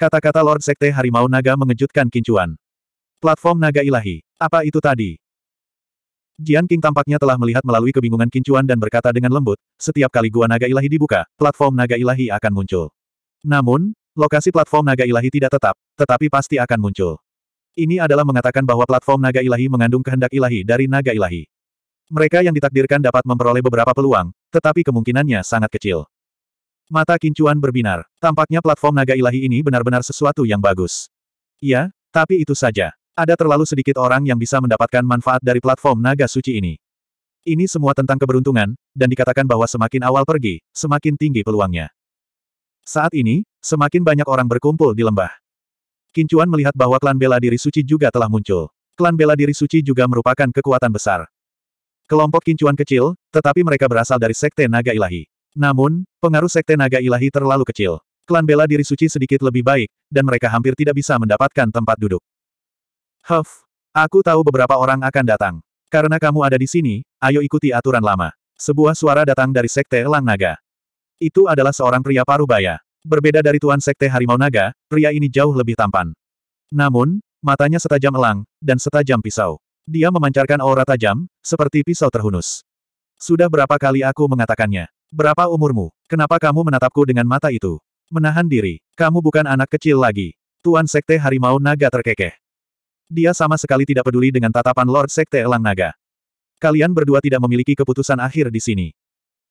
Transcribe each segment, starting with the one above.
Kata-kata Lord Sekte Harimau Naga mengejutkan Kincuan. Platform Naga Ilahi. Apa itu tadi? Jian King tampaknya telah melihat melalui kebingungan Kincuan dan berkata dengan lembut, setiap kali gua naga ilahi dibuka, platform naga ilahi akan muncul. Namun, lokasi platform naga ilahi tidak tetap, tetapi pasti akan muncul. Ini adalah mengatakan bahwa platform naga ilahi mengandung kehendak ilahi dari naga ilahi. Mereka yang ditakdirkan dapat memperoleh beberapa peluang, tetapi kemungkinannya sangat kecil. Mata Kincuan berbinar. Tampaknya platform naga ilahi ini benar-benar sesuatu yang bagus. Iya, tapi itu saja. Ada terlalu sedikit orang yang bisa mendapatkan manfaat dari platform naga suci ini. Ini semua tentang keberuntungan, dan dikatakan bahwa semakin awal pergi, semakin tinggi peluangnya. Saat ini, semakin banyak orang berkumpul di lembah. Kincuan melihat bahwa klan bela diri suci juga telah muncul. Klan bela diri suci juga merupakan kekuatan besar. Kelompok kincuan kecil, tetapi mereka berasal dari sekte naga ilahi. Namun, pengaruh sekte naga ilahi terlalu kecil. Klan bela diri suci sedikit lebih baik, dan mereka hampir tidak bisa mendapatkan tempat duduk. Huff, aku tahu beberapa orang akan datang. Karena kamu ada di sini, ayo ikuti aturan lama. Sebuah suara datang dari sekte Elang Naga. Itu adalah seorang pria parubaya. Berbeda dari tuan sekte Harimau Naga, pria ini jauh lebih tampan. Namun, matanya setajam elang, dan setajam pisau. Dia memancarkan aura tajam, seperti pisau terhunus. Sudah berapa kali aku mengatakannya. Berapa umurmu? Kenapa kamu menatapku dengan mata itu? Menahan diri. Kamu bukan anak kecil lagi. Tuan Sekte Harimau Naga terkekeh. Dia sama sekali tidak peduli dengan tatapan Lord Sekte Elang Naga. Kalian berdua tidak memiliki keputusan akhir di sini.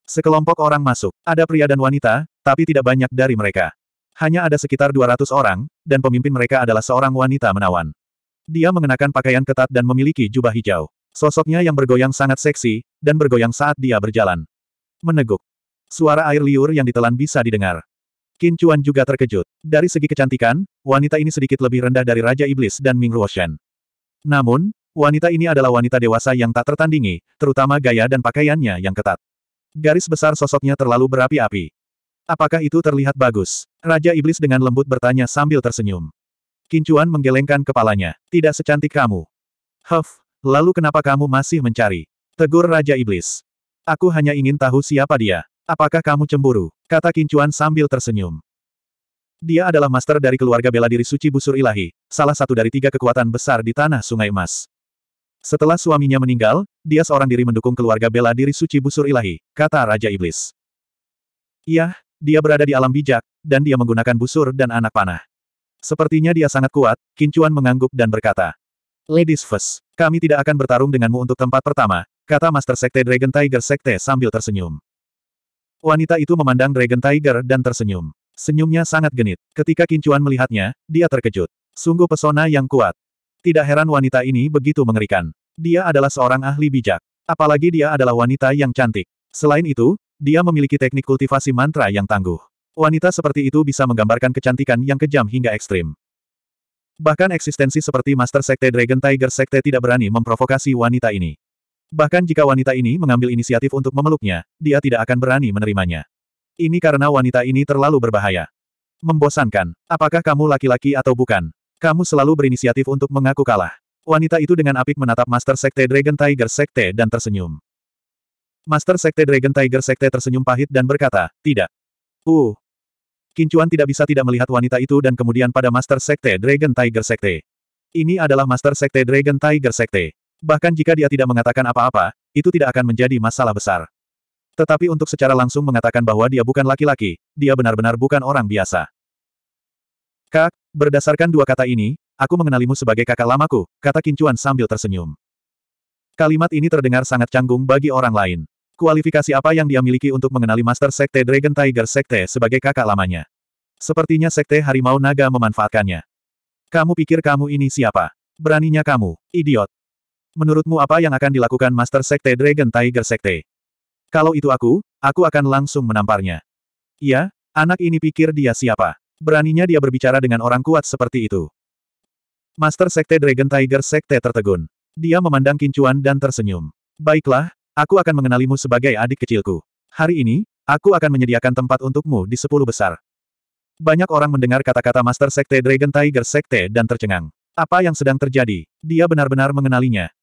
Sekelompok orang masuk. Ada pria dan wanita, tapi tidak banyak dari mereka. Hanya ada sekitar 200 orang, dan pemimpin mereka adalah seorang wanita menawan. Dia mengenakan pakaian ketat dan memiliki jubah hijau. Sosoknya yang bergoyang sangat seksi, dan bergoyang saat dia berjalan. Meneguk. Suara air liur yang ditelan bisa didengar. Qin Chuan juga terkejut. Dari segi kecantikan, wanita ini sedikit lebih rendah dari Raja Iblis dan Ming Ruoshen. Namun, wanita ini adalah wanita dewasa yang tak tertandingi, terutama gaya dan pakaiannya yang ketat. Garis besar sosoknya terlalu berapi-api. Apakah itu terlihat bagus? Raja Iblis dengan lembut bertanya sambil tersenyum. Qin Chuan menggelengkan kepalanya. Tidak secantik kamu. Huff, lalu kenapa kamu masih mencari? Tegur Raja Iblis. Aku hanya ingin tahu siapa dia. Apakah kamu cemburu? Kata Kincuan sambil tersenyum. Dia adalah master dari keluarga bela diri suci busur ilahi, salah satu dari tiga kekuatan besar di Tanah Sungai Emas. Setelah suaminya meninggal, dia seorang diri mendukung keluarga bela diri suci busur ilahi, kata Raja Iblis. Iya, dia berada di alam bijak, dan dia menggunakan busur dan anak panah. Sepertinya dia sangat kuat, Kincuan mengangguk dan berkata. Ladies first, kami tidak akan bertarung denganmu untuk tempat pertama, kata Master Sekte Dragon Tiger Sekte sambil tersenyum. Wanita itu memandang Dragon Tiger dan tersenyum. Senyumnya sangat genit. Ketika Kincuan melihatnya, dia terkejut. Sungguh pesona yang kuat. Tidak heran wanita ini begitu mengerikan. Dia adalah seorang ahli bijak. Apalagi dia adalah wanita yang cantik. Selain itu, dia memiliki teknik kultivasi mantra yang tangguh. Wanita seperti itu bisa menggambarkan kecantikan yang kejam hingga ekstrim. Bahkan eksistensi seperti Master Sekte Dragon Tiger Sekte tidak berani memprovokasi wanita ini. Bahkan jika wanita ini mengambil inisiatif untuk memeluknya, dia tidak akan berani menerimanya. Ini karena wanita ini terlalu berbahaya. Membosankan. Apakah kamu laki-laki atau bukan? Kamu selalu berinisiatif untuk mengaku kalah. Wanita itu dengan apik menatap Master Sekte Dragon Tiger Sekte dan tersenyum. Master Sekte Dragon Tiger Sekte tersenyum pahit dan berkata, tidak. Uh, Kincuan tidak bisa tidak melihat wanita itu dan kemudian pada Master Sekte Dragon Tiger Sekte. Ini adalah Master Sekte Dragon Tiger Sekte. Bahkan jika dia tidak mengatakan apa-apa, itu tidak akan menjadi masalah besar. Tetapi untuk secara langsung mengatakan bahwa dia bukan laki-laki, dia benar-benar bukan orang biasa. Kak, berdasarkan dua kata ini, aku mengenalimu sebagai kakak lamaku, kata Kincuan sambil tersenyum. Kalimat ini terdengar sangat canggung bagi orang lain. Kualifikasi apa yang dia miliki untuk mengenali Master Sekte Dragon Tiger Sekte sebagai kakak lamanya? Sepertinya Sekte Harimau Naga memanfaatkannya. Kamu pikir kamu ini siapa? Beraninya kamu, idiot. Menurutmu apa yang akan dilakukan Master Sekte Dragon Tiger Sekte? Kalau itu aku, aku akan langsung menamparnya. Iya, anak ini pikir dia siapa. Beraninya dia berbicara dengan orang kuat seperti itu. Master Sekte Dragon Tiger Sekte tertegun. Dia memandang Kincuan dan tersenyum. Baiklah, aku akan mengenalimu sebagai adik kecilku. Hari ini, aku akan menyediakan tempat untukmu di sepuluh besar. Banyak orang mendengar kata-kata Master Sekte Dragon Tiger Sekte dan tercengang. Apa yang sedang terjadi? Dia benar-benar mengenalinya.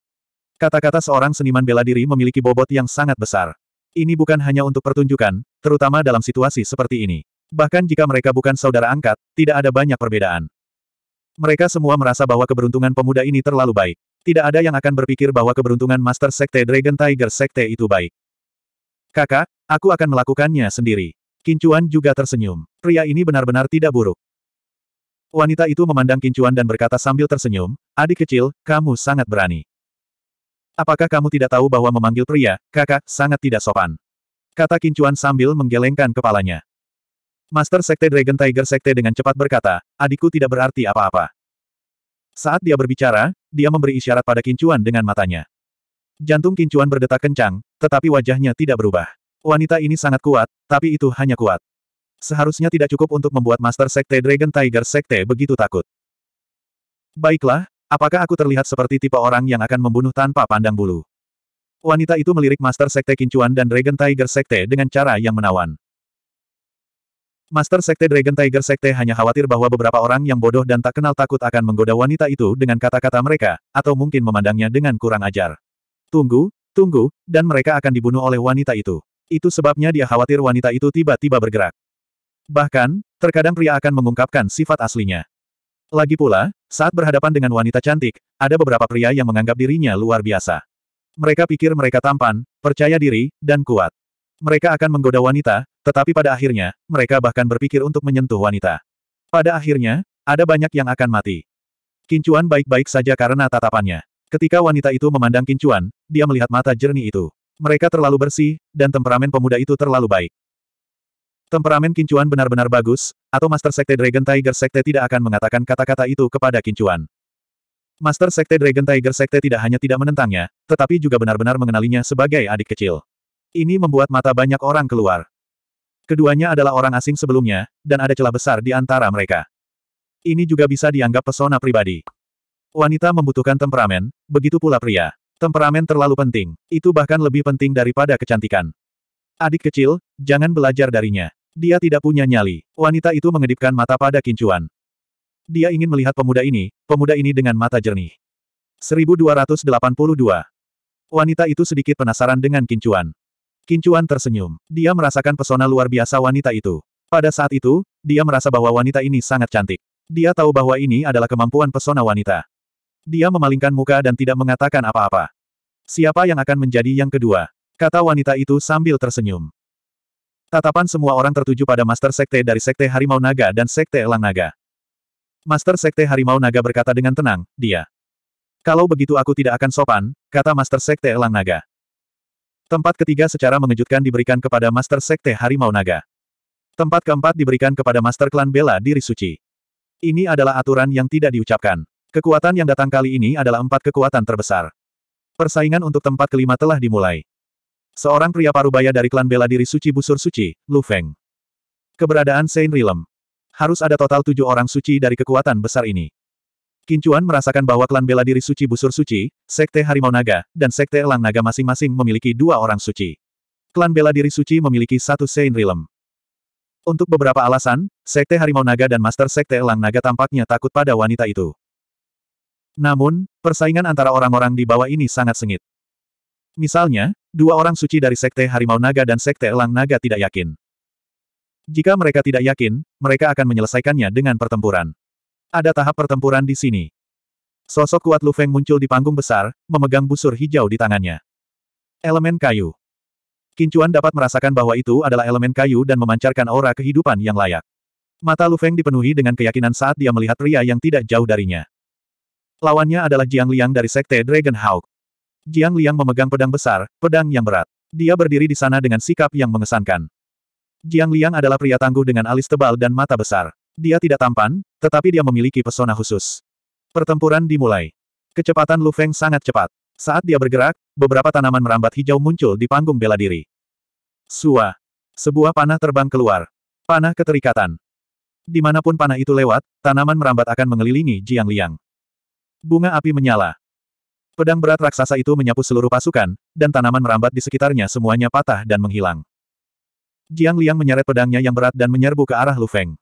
Kata-kata seorang seniman bela diri memiliki bobot yang sangat besar. Ini bukan hanya untuk pertunjukan, terutama dalam situasi seperti ini. Bahkan jika mereka bukan saudara angkat, tidak ada banyak perbedaan. Mereka semua merasa bahwa keberuntungan pemuda ini terlalu baik. Tidak ada yang akan berpikir bahwa keberuntungan Master Sekte Dragon Tiger Sekte itu baik. Kakak, aku akan melakukannya sendiri. Kincuan juga tersenyum. Pria ini benar-benar tidak buruk. Wanita itu memandang Kincuan dan berkata sambil tersenyum, adik kecil, kamu sangat berani. Apakah kamu tidak tahu bahwa memanggil pria, kakak, sangat tidak sopan? Kata Kincuan sambil menggelengkan kepalanya. Master Sekte Dragon Tiger Sekte dengan cepat berkata, adikku tidak berarti apa-apa. Saat dia berbicara, dia memberi isyarat pada Kincuan dengan matanya. Jantung Kincuan berdetak kencang, tetapi wajahnya tidak berubah. Wanita ini sangat kuat, tapi itu hanya kuat. Seharusnya tidak cukup untuk membuat Master Sekte Dragon Tiger Sekte begitu takut. Baiklah, Apakah aku terlihat seperti tipe orang yang akan membunuh tanpa pandang bulu? Wanita itu melirik Master Sekte Kincuan dan Dragon Tiger Sekte dengan cara yang menawan. Master Sekte Dragon Tiger Sekte hanya khawatir bahwa beberapa orang yang bodoh dan tak kenal takut akan menggoda wanita itu dengan kata-kata mereka, atau mungkin memandangnya dengan kurang ajar. Tunggu, tunggu, dan mereka akan dibunuh oleh wanita itu. Itu sebabnya dia khawatir wanita itu tiba-tiba bergerak. Bahkan, terkadang pria akan mengungkapkan sifat aslinya. Lagi pula, saat berhadapan dengan wanita cantik, ada beberapa pria yang menganggap dirinya luar biasa. Mereka pikir mereka tampan, percaya diri, dan kuat. Mereka akan menggoda wanita, tetapi pada akhirnya, mereka bahkan berpikir untuk menyentuh wanita. Pada akhirnya, ada banyak yang akan mati. Kincuan baik-baik saja karena tatapannya. Ketika wanita itu memandang Kincuan, dia melihat mata jernih itu. Mereka terlalu bersih, dan temperamen pemuda itu terlalu baik. Temperamen Kincuan benar-benar bagus, atau Master Sekte Dragon Tiger Sekte tidak akan mengatakan kata-kata itu kepada Kincuan. Master Sekte Dragon Tiger Sekte tidak hanya tidak menentangnya, tetapi juga benar-benar mengenalinya sebagai adik kecil. Ini membuat mata banyak orang keluar. Keduanya adalah orang asing sebelumnya, dan ada celah besar di antara mereka. Ini juga bisa dianggap pesona pribadi. Wanita membutuhkan temperamen, begitu pula pria. Temperamen terlalu penting, itu bahkan lebih penting daripada kecantikan. Adik kecil, jangan belajar darinya. Dia tidak punya nyali. Wanita itu mengedipkan mata pada kincuan. Dia ingin melihat pemuda ini, pemuda ini dengan mata jernih. 1282. Wanita itu sedikit penasaran dengan kincuan. Kincuan tersenyum. Dia merasakan pesona luar biasa wanita itu. Pada saat itu, dia merasa bahwa wanita ini sangat cantik. Dia tahu bahwa ini adalah kemampuan pesona wanita. Dia memalingkan muka dan tidak mengatakan apa-apa. Siapa yang akan menjadi yang kedua? Kata wanita itu sambil tersenyum. Tatapan semua orang tertuju pada Master Sekte dari Sekte Harimau Naga dan Sekte Elang Naga. Master Sekte Harimau Naga berkata dengan tenang, dia. Kalau begitu aku tidak akan sopan, kata Master Sekte Elang Naga. Tempat ketiga secara mengejutkan diberikan kepada Master Sekte Harimau Naga. Tempat keempat diberikan kepada Master Klan Bela Diri Suci. Ini adalah aturan yang tidak diucapkan. Kekuatan yang datang kali ini adalah empat kekuatan terbesar. Persaingan untuk tempat kelima telah dimulai. Seorang pria parubaya dari klan bela diri suci busur suci, Lu Feng. Keberadaan Saint Rilem. Harus ada total tujuh orang suci dari kekuatan besar ini. Kincuan merasakan bahwa klan bela diri suci busur suci, Sekte Harimau Naga, dan Sekte Elang Naga masing-masing memiliki dua orang suci. Klan bela diri suci memiliki satu Saint Rilem. Untuk beberapa alasan, Sekte Harimau Naga dan Master Sekte Elang Naga tampaknya takut pada wanita itu. Namun, persaingan antara orang-orang di bawah ini sangat sengit. Misalnya, dua orang suci dari Sekte Harimau Naga dan Sekte Elang Naga tidak yakin. Jika mereka tidak yakin, mereka akan menyelesaikannya dengan pertempuran. Ada tahap pertempuran di sini. Sosok kuat Lu Feng muncul di panggung besar, memegang busur hijau di tangannya. Elemen kayu. Kincuan dapat merasakan bahwa itu adalah elemen kayu dan memancarkan aura kehidupan yang layak. Mata Lu Feng dipenuhi dengan keyakinan saat dia melihat pria yang tidak jauh darinya. Lawannya adalah Jiang Liang dari Sekte Dragon Hawk. Jiang Liang memegang pedang besar, pedang yang berat. Dia berdiri di sana dengan sikap yang mengesankan. Jiang Liang adalah pria tangguh dengan alis tebal dan mata besar. Dia tidak tampan, tetapi dia memiliki pesona khusus. Pertempuran dimulai. Kecepatan Lu Feng sangat cepat. Saat dia bergerak, beberapa tanaman merambat hijau muncul di panggung bela diri. Sua. Sebuah panah terbang keluar. Panah keterikatan. Dimanapun panah itu lewat, tanaman merambat akan mengelilingi Jiang Liang. Bunga api menyala. Pedang berat raksasa itu menyapu seluruh pasukan, dan tanaman merambat di sekitarnya semuanya patah dan menghilang. Jiang Liang menyeret pedangnya yang berat dan menyerbu ke arah Lu Feng.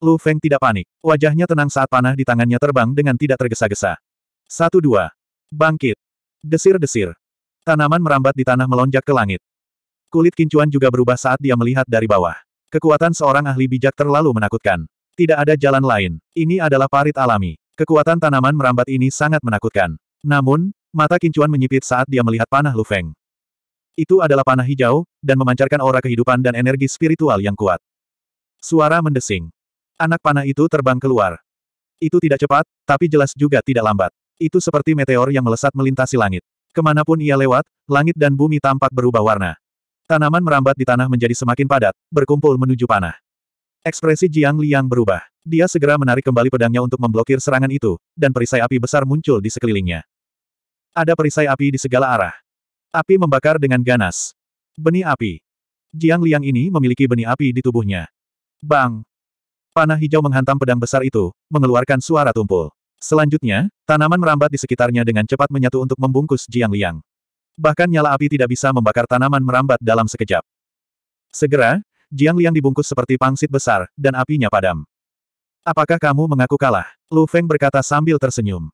Lu Feng tidak panik. Wajahnya tenang saat panah di tangannya terbang dengan tidak tergesa-gesa. Satu dua. Bangkit. Desir-desir. Tanaman merambat di tanah melonjak ke langit. Kulit kincuan juga berubah saat dia melihat dari bawah. Kekuatan seorang ahli bijak terlalu menakutkan. Tidak ada jalan lain. Ini adalah parit alami. Kekuatan tanaman merambat ini sangat menakutkan. Namun, mata Kincuan menyipit saat dia melihat panah Lu Feng. Itu adalah panah hijau, dan memancarkan aura kehidupan dan energi spiritual yang kuat. Suara mendesing. Anak panah itu terbang keluar. Itu tidak cepat, tapi jelas juga tidak lambat. Itu seperti meteor yang melesat melintasi langit. Kemanapun ia lewat, langit dan bumi tampak berubah warna. Tanaman merambat di tanah menjadi semakin padat, berkumpul menuju panah. Ekspresi Jiang Liang berubah. Dia segera menarik kembali pedangnya untuk memblokir serangan itu, dan perisai api besar muncul di sekelilingnya. Ada perisai api di segala arah. Api membakar dengan ganas. Benih api. Jiang Liang ini memiliki benih api di tubuhnya. Bang! Panah hijau menghantam pedang besar itu, mengeluarkan suara tumpul. Selanjutnya, tanaman merambat di sekitarnya dengan cepat menyatu untuk membungkus Jiang Liang. Bahkan nyala api tidak bisa membakar tanaman merambat dalam sekejap. Segera, Jiang Liang dibungkus seperti pangsit besar, dan apinya padam. Apakah kamu mengaku kalah? Lu Feng berkata sambil tersenyum.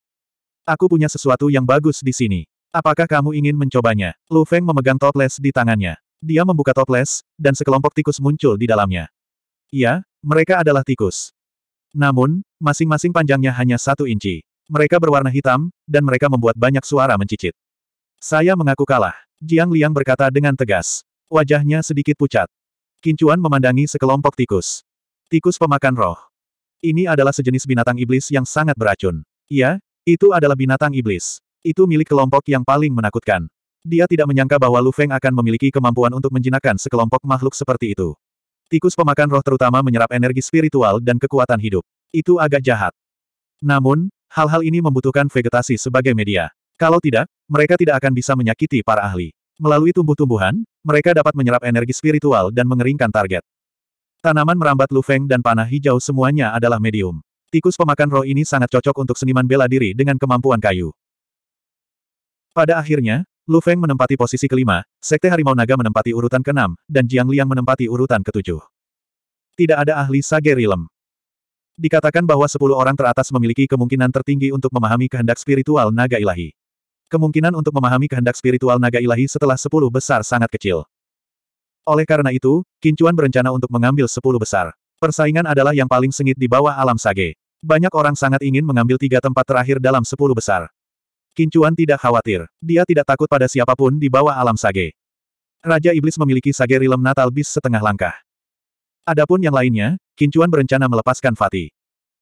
Aku punya sesuatu yang bagus di sini. Apakah kamu ingin mencobanya? Lu Feng memegang toples di tangannya. Dia membuka toples, dan sekelompok tikus muncul di dalamnya. Iya, mereka adalah tikus. Namun, masing-masing panjangnya hanya satu inci. Mereka berwarna hitam, dan mereka membuat banyak suara mencicit. Saya mengaku kalah. Jiang Liang berkata dengan tegas. Wajahnya sedikit pucat. Kincuan memandangi sekelompok tikus. Tikus pemakan roh. Ini adalah sejenis binatang iblis yang sangat beracun. Ya, itu adalah binatang iblis. Itu milik kelompok yang paling menakutkan. Dia tidak menyangka bahwa Lu Feng akan memiliki kemampuan untuk menjinakkan sekelompok makhluk seperti itu. Tikus pemakan roh terutama menyerap energi spiritual dan kekuatan hidup. Itu agak jahat. Namun, hal-hal ini membutuhkan vegetasi sebagai media. Kalau tidak, mereka tidak akan bisa menyakiti para ahli. Melalui tumbuh-tumbuhan, mereka dapat menyerap energi spiritual dan mengeringkan target. Tanaman merambat lufeng dan panah hijau semuanya adalah medium. Tikus pemakan roh ini sangat cocok untuk seniman bela diri dengan kemampuan kayu. Pada akhirnya, Lu Feng menempati posisi kelima, Sekte Harimau Naga menempati urutan keenam, dan Jiang Liang menempati urutan ketujuh. Tidak ada ahli Sage Rilem. Dikatakan bahwa sepuluh orang teratas memiliki kemungkinan tertinggi untuk memahami kehendak spiritual naga ilahi. Kemungkinan untuk memahami kehendak spiritual naga ilahi setelah sepuluh besar sangat kecil. Oleh karena itu, Kincuan berencana untuk mengambil sepuluh besar. Persaingan adalah yang paling sengit di bawah alam sage. Banyak orang sangat ingin mengambil tiga tempat terakhir dalam sepuluh besar. Kincuan tidak khawatir. Dia tidak takut pada siapapun di bawah alam sage. Raja Iblis memiliki sage rilem natal bis setengah langkah. Adapun yang lainnya, Kincuan berencana melepaskan Fatih.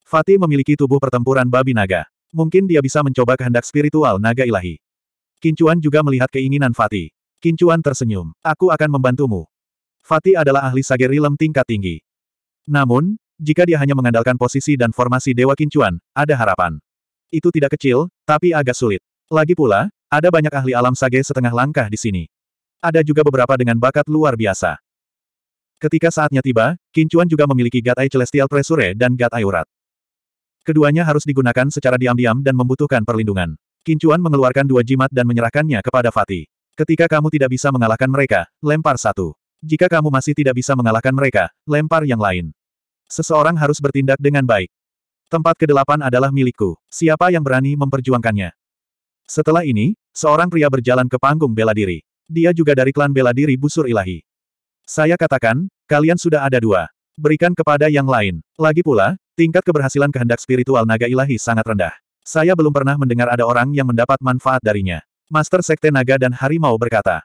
Fatih memiliki tubuh pertempuran babi naga. Mungkin dia bisa mencoba kehendak spiritual naga ilahi. Kincuan juga melihat keinginan Fatih. Kincuan tersenyum. Aku akan membantumu. Fatih adalah ahli sage rilem tingkat tinggi. Namun, jika dia hanya mengandalkan posisi dan formasi Dewa Kincuan, ada harapan. Itu tidak kecil, tapi agak sulit. Lagi pula, ada banyak ahli alam sage setengah langkah di sini. Ada juga beberapa dengan bakat luar biasa. Ketika saatnya tiba, Kincuan juga memiliki Gatai Celestial Pressure dan Gatai Urat. Keduanya harus digunakan secara diam-diam dan membutuhkan perlindungan. Kincuan mengeluarkan dua jimat dan menyerahkannya kepada Fatih. Ketika kamu tidak bisa mengalahkan mereka, lempar satu. Jika kamu masih tidak bisa mengalahkan mereka, lempar yang lain. Seseorang harus bertindak dengan baik. Tempat kedelapan adalah milikku. Siapa yang berani memperjuangkannya? Setelah ini, seorang pria berjalan ke panggung bela diri. Dia juga dari klan bela diri busur ilahi. Saya katakan, kalian sudah ada dua berikan kepada yang lain. Lagi pula, tingkat keberhasilan kehendak spiritual naga ilahi sangat rendah. Saya belum pernah mendengar ada orang yang mendapat manfaat darinya. Master Sekte Naga dan Harimau berkata,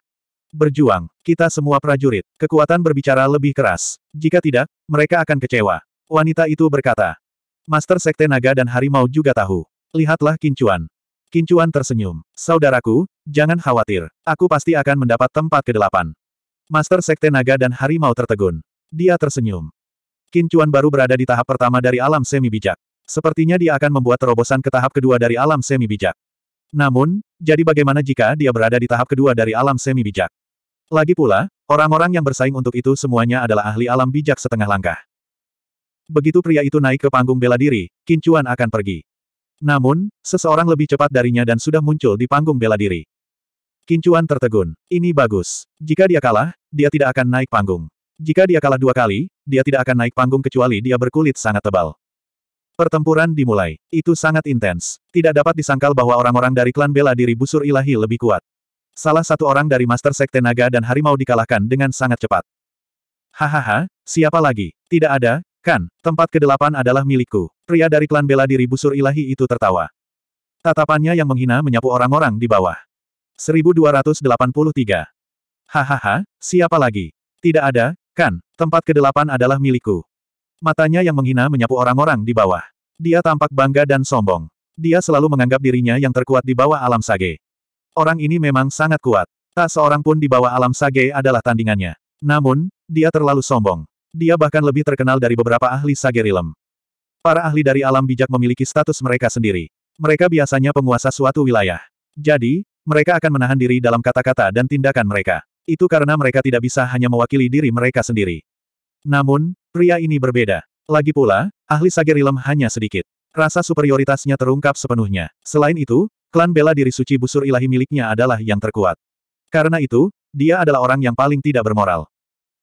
Berjuang, kita semua prajurit, kekuatan berbicara lebih keras. Jika tidak, mereka akan kecewa. Wanita itu berkata, Master Sekte Naga dan Harimau juga tahu. Lihatlah Kincuan. Kincuan tersenyum. Saudaraku, jangan khawatir. Aku pasti akan mendapat tempat ke-8. Master Sekte Naga dan Harimau tertegun. Dia tersenyum. Kincuan Cuan baru berada di tahap pertama dari alam semi bijak. Sepertinya dia akan membuat terobosan ke tahap kedua dari alam semi bijak. Namun, jadi bagaimana jika dia berada di tahap kedua dari alam semi bijak? Lagi pula, orang-orang yang bersaing untuk itu semuanya adalah ahli alam bijak setengah langkah. Begitu pria itu naik ke panggung bela diri, Kincuan akan pergi. Namun, seseorang lebih cepat darinya dan sudah muncul di panggung bela diri. Kincuan tertegun. Ini bagus. Jika dia kalah, dia tidak akan naik panggung. Jika dia kalah dua kali, dia tidak akan naik panggung kecuali dia berkulit sangat tebal. Pertempuran dimulai. Itu sangat intens. Tidak dapat disangkal bahwa orang-orang dari klan bela diri busur ilahi lebih kuat. Salah satu orang dari Master Sekte Naga dan Harimau dikalahkan dengan sangat cepat. Hahaha, siapa lagi? Tidak ada, kan? Tempat kedelapan adalah milikku. Pria dari klan bela diri busur ilahi itu tertawa. Tatapannya yang menghina menyapu orang-orang di bawah. 1283. Hahaha, siapa lagi? Tidak ada, Kan, tempat kedelapan adalah milikku. Matanya yang menghina menyapu orang-orang di bawah. Dia tampak bangga dan sombong. Dia selalu menganggap dirinya yang terkuat di bawah alam sage. Orang ini memang sangat kuat. Tak seorang pun di bawah alam sage adalah tandingannya. Namun, dia terlalu sombong. Dia bahkan lebih terkenal dari beberapa ahli sage rilem. Para ahli dari alam bijak memiliki status mereka sendiri. Mereka biasanya penguasa suatu wilayah. Jadi, mereka akan menahan diri dalam kata-kata dan tindakan mereka. Itu karena mereka tidak bisa hanya mewakili diri mereka sendiri. Namun, pria ini berbeda. Lagi pula, ahli Sagerilem hanya sedikit. Rasa superioritasnya terungkap sepenuhnya. Selain itu, klan bela diri suci busur ilahi miliknya adalah yang terkuat. Karena itu, dia adalah orang yang paling tidak bermoral.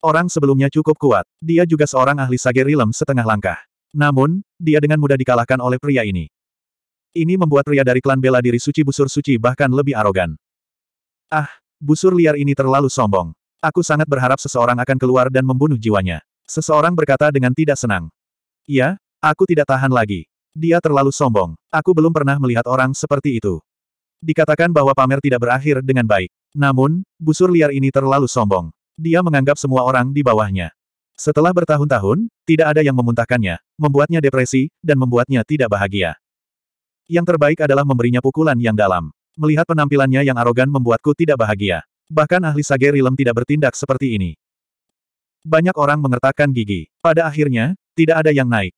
Orang sebelumnya cukup kuat, dia juga seorang ahli Sagerilem setengah langkah. Namun, dia dengan mudah dikalahkan oleh pria ini. Ini membuat pria dari klan bela diri suci busur suci bahkan lebih arogan. Ah, Busur liar ini terlalu sombong. Aku sangat berharap seseorang akan keluar dan membunuh jiwanya. Seseorang berkata dengan tidak senang. Ya, aku tidak tahan lagi. Dia terlalu sombong. Aku belum pernah melihat orang seperti itu. Dikatakan bahwa pamer tidak berakhir dengan baik. Namun, busur liar ini terlalu sombong. Dia menganggap semua orang di bawahnya. Setelah bertahun-tahun, tidak ada yang memuntahkannya, membuatnya depresi, dan membuatnya tidak bahagia. Yang terbaik adalah memberinya pukulan yang dalam. Melihat penampilannya yang arogan membuatku tidak bahagia. Bahkan ahli sage rilem tidak bertindak seperti ini. Banyak orang mengertakkan gigi. Pada akhirnya, tidak ada yang naik.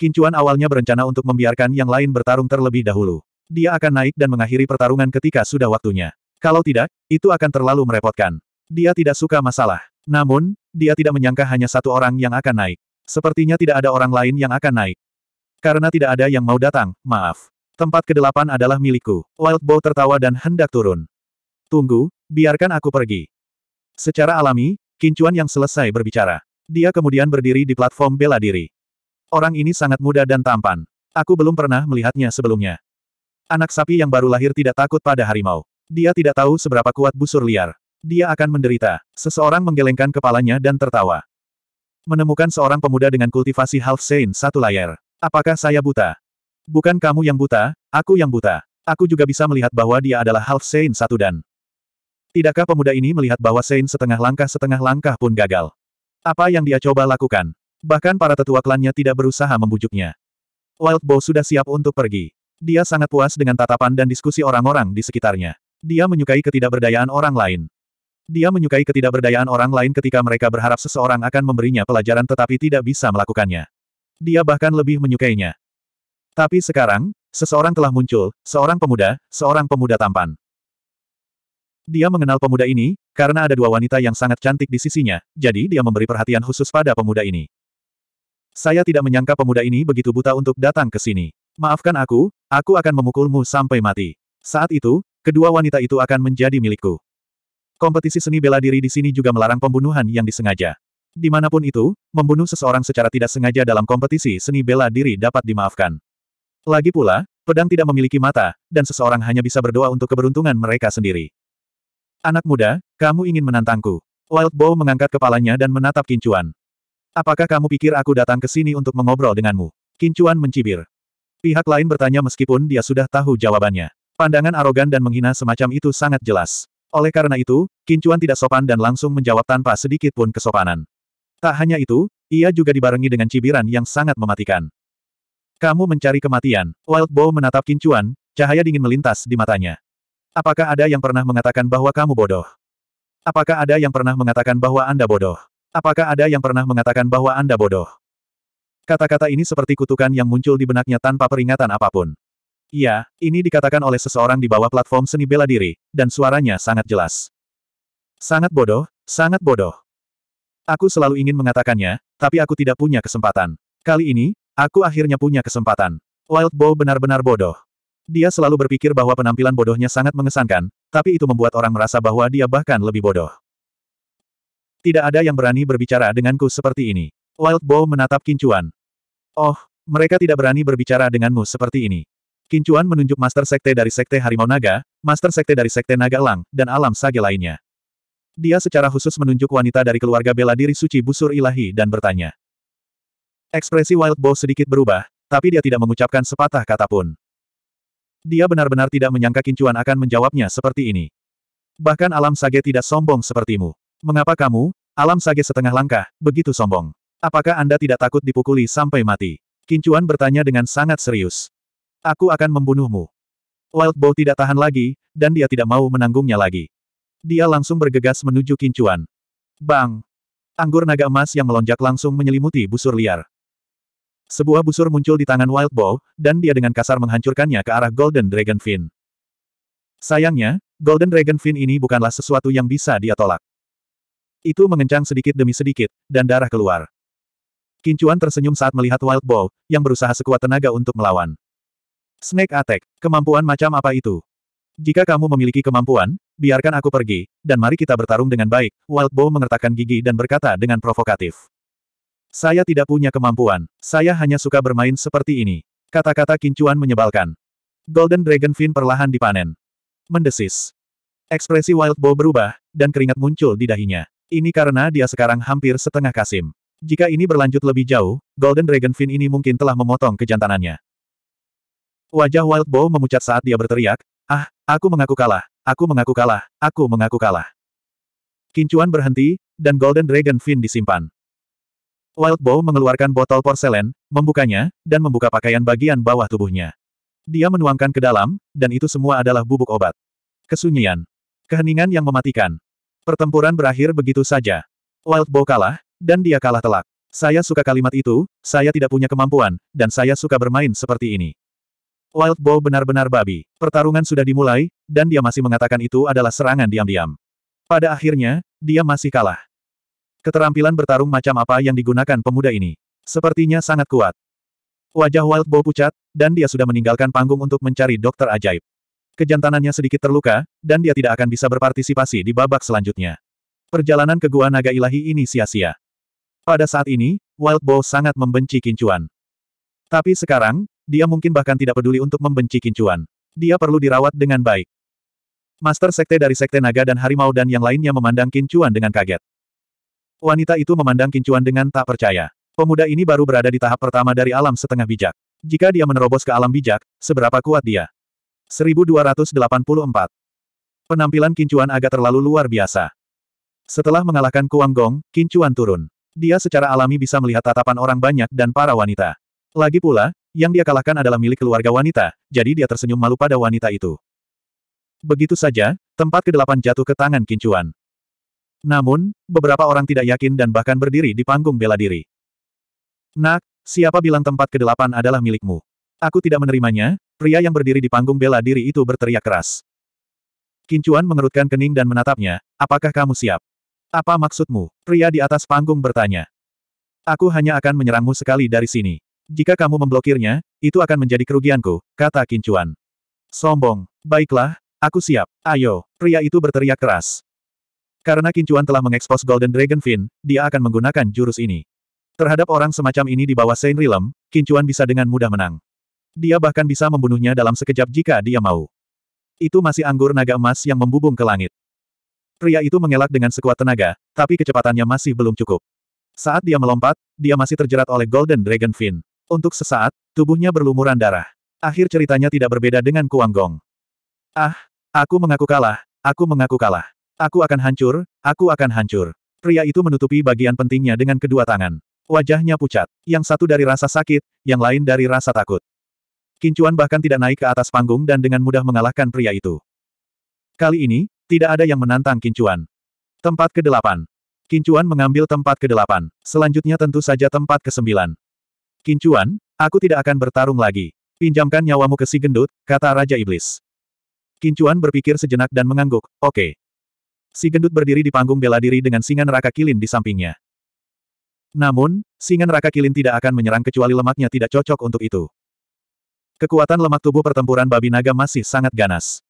Kincuan awalnya berencana untuk membiarkan yang lain bertarung terlebih dahulu. Dia akan naik dan mengakhiri pertarungan ketika sudah waktunya. Kalau tidak, itu akan terlalu merepotkan. Dia tidak suka masalah. Namun, dia tidak menyangka hanya satu orang yang akan naik. Sepertinya tidak ada orang lain yang akan naik. Karena tidak ada yang mau datang, maaf. Tempat kedelapan adalah milikku. Wild Bow tertawa dan hendak turun. Tunggu, biarkan aku pergi. Secara alami, Kincuan yang selesai berbicara. Dia kemudian berdiri di platform bela diri. Orang ini sangat muda dan tampan. Aku belum pernah melihatnya sebelumnya. Anak sapi yang baru lahir tidak takut pada harimau. Dia tidak tahu seberapa kuat busur liar. Dia akan menderita. Seseorang menggelengkan kepalanya dan tertawa. Menemukan seorang pemuda dengan kultivasi half sane satu layar. Apakah saya buta? Bukan kamu yang buta, aku yang buta. Aku juga bisa melihat bahwa dia adalah Half Saint satu dan. Tidakkah pemuda ini melihat bahwa Saint setengah langkah setengah langkah pun gagal? Apa yang dia coba lakukan? Bahkan para tetua klannya tidak berusaha membujuknya. Wild Bow sudah siap untuk pergi. Dia sangat puas dengan tatapan dan diskusi orang-orang di sekitarnya. Dia menyukai ketidakberdayaan orang lain. Dia menyukai ketidakberdayaan orang lain ketika mereka berharap seseorang akan memberinya pelajaran tetapi tidak bisa melakukannya. Dia bahkan lebih menyukainya. Tapi sekarang, seseorang telah muncul, seorang pemuda, seorang pemuda tampan. Dia mengenal pemuda ini, karena ada dua wanita yang sangat cantik di sisinya, jadi dia memberi perhatian khusus pada pemuda ini. Saya tidak menyangka pemuda ini begitu buta untuk datang ke sini. Maafkan aku, aku akan memukulmu sampai mati. Saat itu, kedua wanita itu akan menjadi milikku. Kompetisi seni bela diri di sini juga melarang pembunuhan yang disengaja. Dimanapun itu, membunuh seseorang secara tidak sengaja dalam kompetisi seni bela diri dapat dimaafkan. Lagi pula, pedang tidak memiliki mata, dan seseorang hanya bisa berdoa untuk keberuntungan mereka sendiri. Anak muda, kamu ingin menantangku. Wild Bow mengangkat kepalanya dan menatap Kincuan. Apakah kamu pikir aku datang ke sini untuk mengobrol denganmu? Kincuan mencibir. Pihak lain bertanya meskipun dia sudah tahu jawabannya. Pandangan arogan dan menghina semacam itu sangat jelas. Oleh karena itu, Kincuan tidak sopan dan langsung menjawab tanpa sedikit pun kesopanan. Tak hanya itu, ia juga dibarengi dengan cibiran yang sangat mematikan. Kamu mencari kematian. Wild Bow menatap Kincuan, cahaya dingin melintas di matanya. Apakah ada yang pernah mengatakan bahwa kamu bodoh? Apakah ada yang pernah mengatakan bahwa Anda bodoh? Apakah ada yang pernah mengatakan bahwa Anda bodoh? Kata-kata ini seperti kutukan yang muncul di benaknya tanpa peringatan apapun. Iya, ini dikatakan oleh seseorang di bawah platform seni bela diri, dan suaranya sangat jelas. Sangat bodoh, sangat bodoh. Aku selalu ingin mengatakannya, tapi aku tidak punya kesempatan. Kali ini, Aku akhirnya punya kesempatan. Wild Bow benar-benar bodoh. Dia selalu berpikir bahwa penampilan bodohnya sangat mengesankan, tapi itu membuat orang merasa bahwa dia bahkan lebih bodoh. Tidak ada yang berani berbicara denganku seperti ini. Wild Bow menatap Kincuan. Oh, mereka tidak berani berbicara denganmu seperti ini. Kincuan menunjuk Master Sekte dari Sekte Harimau Naga, Master Sekte dari Sekte Naga Elang, dan alam sage lainnya. Dia secara khusus menunjuk wanita dari keluarga bela diri suci busur ilahi dan bertanya. Ekspresi Wild Bow sedikit berubah, tapi dia tidak mengucapkan sepatah kata pun. Dia benar-benar tidak menyangka Kincuan akan menjawabnya seperti ini. Bahkan alam sage tidak sombong sepertimu. Mengapa kamu, alam sage setengah langkah, begitu sombong? Apakah Anda tidak takut dipukuli sampai mati? Kincuan bertanya dengan sangat serius. Aku akan membunuhmu. Wild Bow tidak tahan lagi, dan dia tidak mau menanggungnya lagi. Dia langsung bergegas menuju Kincuan. Bang! Anggur naga emas yang melonjak langsung menyelimuti busur liar. Sebuah busur muncul di tangan Wild Bow, dan dia dengan kasar menghancurkannya ke arah Golden Dragon Fin. Sayangnya, Golden Dragon Fin ini bukanlah sesuatu yang bisa dia tolak. Itu mengencang sedikit demi sedikit, dan darah keluar. Kincuan tersenyum saat melihat Wild Bow, yang berusaha sekuat tenaga untuk melawan. Snake Attack, kemampuan macam apa itu? Jika kamu memiliki kemampuan, biarkan aku pergi, dan mari kita bertarung dengan baik, Wild Bow mengertakkan gigi dan berkata dengan provokatif. Saya tidak punya kemampuan, saya hanya suka bermain seperti ini. Kata-kata kincuan menyebalkan. Golden Dragon Fin perlahan dipanen. Mendesis. Ekspresi Wild Bow berubah, dan keringat muncul di dahinya. Ini karena dia sekarang hampir setengah kasim. Jika ini berlanjut lebih jauh, Golden Dragon Fin ini mungkin telah memotong kejantanannya. Wajah Wild Bow memucat saat dia berteriak, Ah, aku mengaku kalah, aku mengaku kalah, aku mengaku kalah. Kincuan berhenti, dan Golden Dragon Fin disimpan. Wild Bow mengeluarkan botol porselen, membukanya, dan membuka pakaian bagian bawah tubuhnya. Dia menuangkan ke dalam, dan itu semua adalah bubuk obat. Kesunyian. Keheningan yang mematikan. Pertempuran berakhir begitu saja. Wild Bow kalah, dan dia kalah telak. Saya suka kalimat itu, saya tidak punya kemampuan, dan saya suka bermain seperti ini. Wild Bow benar-benar babi. Pertarungan sudah dimulai, dan dia masih mengatakan itu adalah serangan diam-diam. Pada akhirnya, dia masih kalah. Keterampilan bertarung macam apa yang digunakan pemuda ini? Sepertinya sangat kuat. Wajah Wild Bo pucat, dan dia sudah meninggalkan panggung untuk mencari dokter ajaib. Kejantanannya sedikit terluka, dan dia tidak akan bisa berpartisipasi di babak selanjutnya. Perjalanan ke Gua Naga Ilahi ini sia-sia. Pada saat ini, Wild Bo sangat membenci kincuan. Tapi sekarang, dia mungkin bahkan tidak peduli untuk membenci kincuan. Dia perlu dirawat dengan baik. Master Sekte dari Sekte Naga dan Harimau dan yang lainnya memandang kincuan dengan kaget. Wanita itu memandang Kincuan dengan tak percaya. Pemuda ini baru berada di tahap pertama dari alam setengah bijak. Jika dia menerobos ke alam bijak, seberapa kuat dia? 1284. Penampilan Kincuan agak terlalu luar biasa. Setelah mengalahkan Kuang Gong, Kincuan turun. Dia secara alami bisa melihat tatapan orang banyak dan para wanita. Lagi pula, yang dia kalahkan adalah milik keluarga wanita, jadi dia tersenyum malu pada wanita itu. Begitu saja, tempat kedelapan jatuh ke tangan Kincuan. Namun, beberapa orang tidak yakin dan bahkan berdiri di panggung bela diri. Nak, siapa bilang tempat kedelapan adalah milikmu? Aku tidak menerimanya, pria yang berdiri di panggung bela diri itu berteriak keras. Kincuan mengerutkan kening dan menatapnya, apakah kamu siap? Apa maksudmu? Pria di atas panggung bertanya. Aku hanya akan menyerangmu sekali dari sini. Jika kamu memblokirnya, itu akan menjadi kerugianku, kata Kincuan. Sombong. Baiklah, aku siap. Ayo, pria itu berteriak keras. Karena Kincuan telah mengekspos Golden Dragon Fin, dia akan menggunakan jurus ini. Terhadap orang semacam ini di bawah Saint Realm, Kincuan bisa dengan mudah menang. Dia bahkan bisa membunuhnya dalam sekejap jika dia mau. Itu masih anggur naga emas yang membubung ke langit. Pria itu mengelak dengan sekuat tenaga, tapi kecepatannya masih belum cukup. Saat dia melompat, dia masih terjerat oleh Golden Dragon Fin. Untuk sesaat, tubuhnya berlumuran darah. Akhir ceritanya tidak berbeda dengan Kuang Gong. Ah, aku mengaku kalah, aku mengaku kalah. Aku akan hancur, aku akan hancur. Pria itu menutupi bagian pentingnya dengan kedua tangan. Wajahnya pucat. Yang satu dari rasa sakit, yang lain dari rasa takut. Kincuan bahkan tidak naik ke atas panggung dan dengan mudah mengalahkan pria itu. Kali ini, tidak ada yang menantang Kincuan. Tempat ke-8. Kincuan mengambil tempat ke-8. Selanjutnya tentu saja tempat ke-9. Kincuan, aku tidak akan bertarung lagi. Pinjamkan nyawamu ke si gendut, kata Raja Iblis. Kincuan berpikir sejenak dan mengangguk, oke. Okay. Si gendut berdiri di panggung bela diri dengan singa neraka kilin di sampingnya. Namun, singa neraka kilin tidak akan menyerang kecuali lemaknya tidak cocok untuk itu. Kekuatan lemak tubuh pertempuran babi naga masih sangat ganas.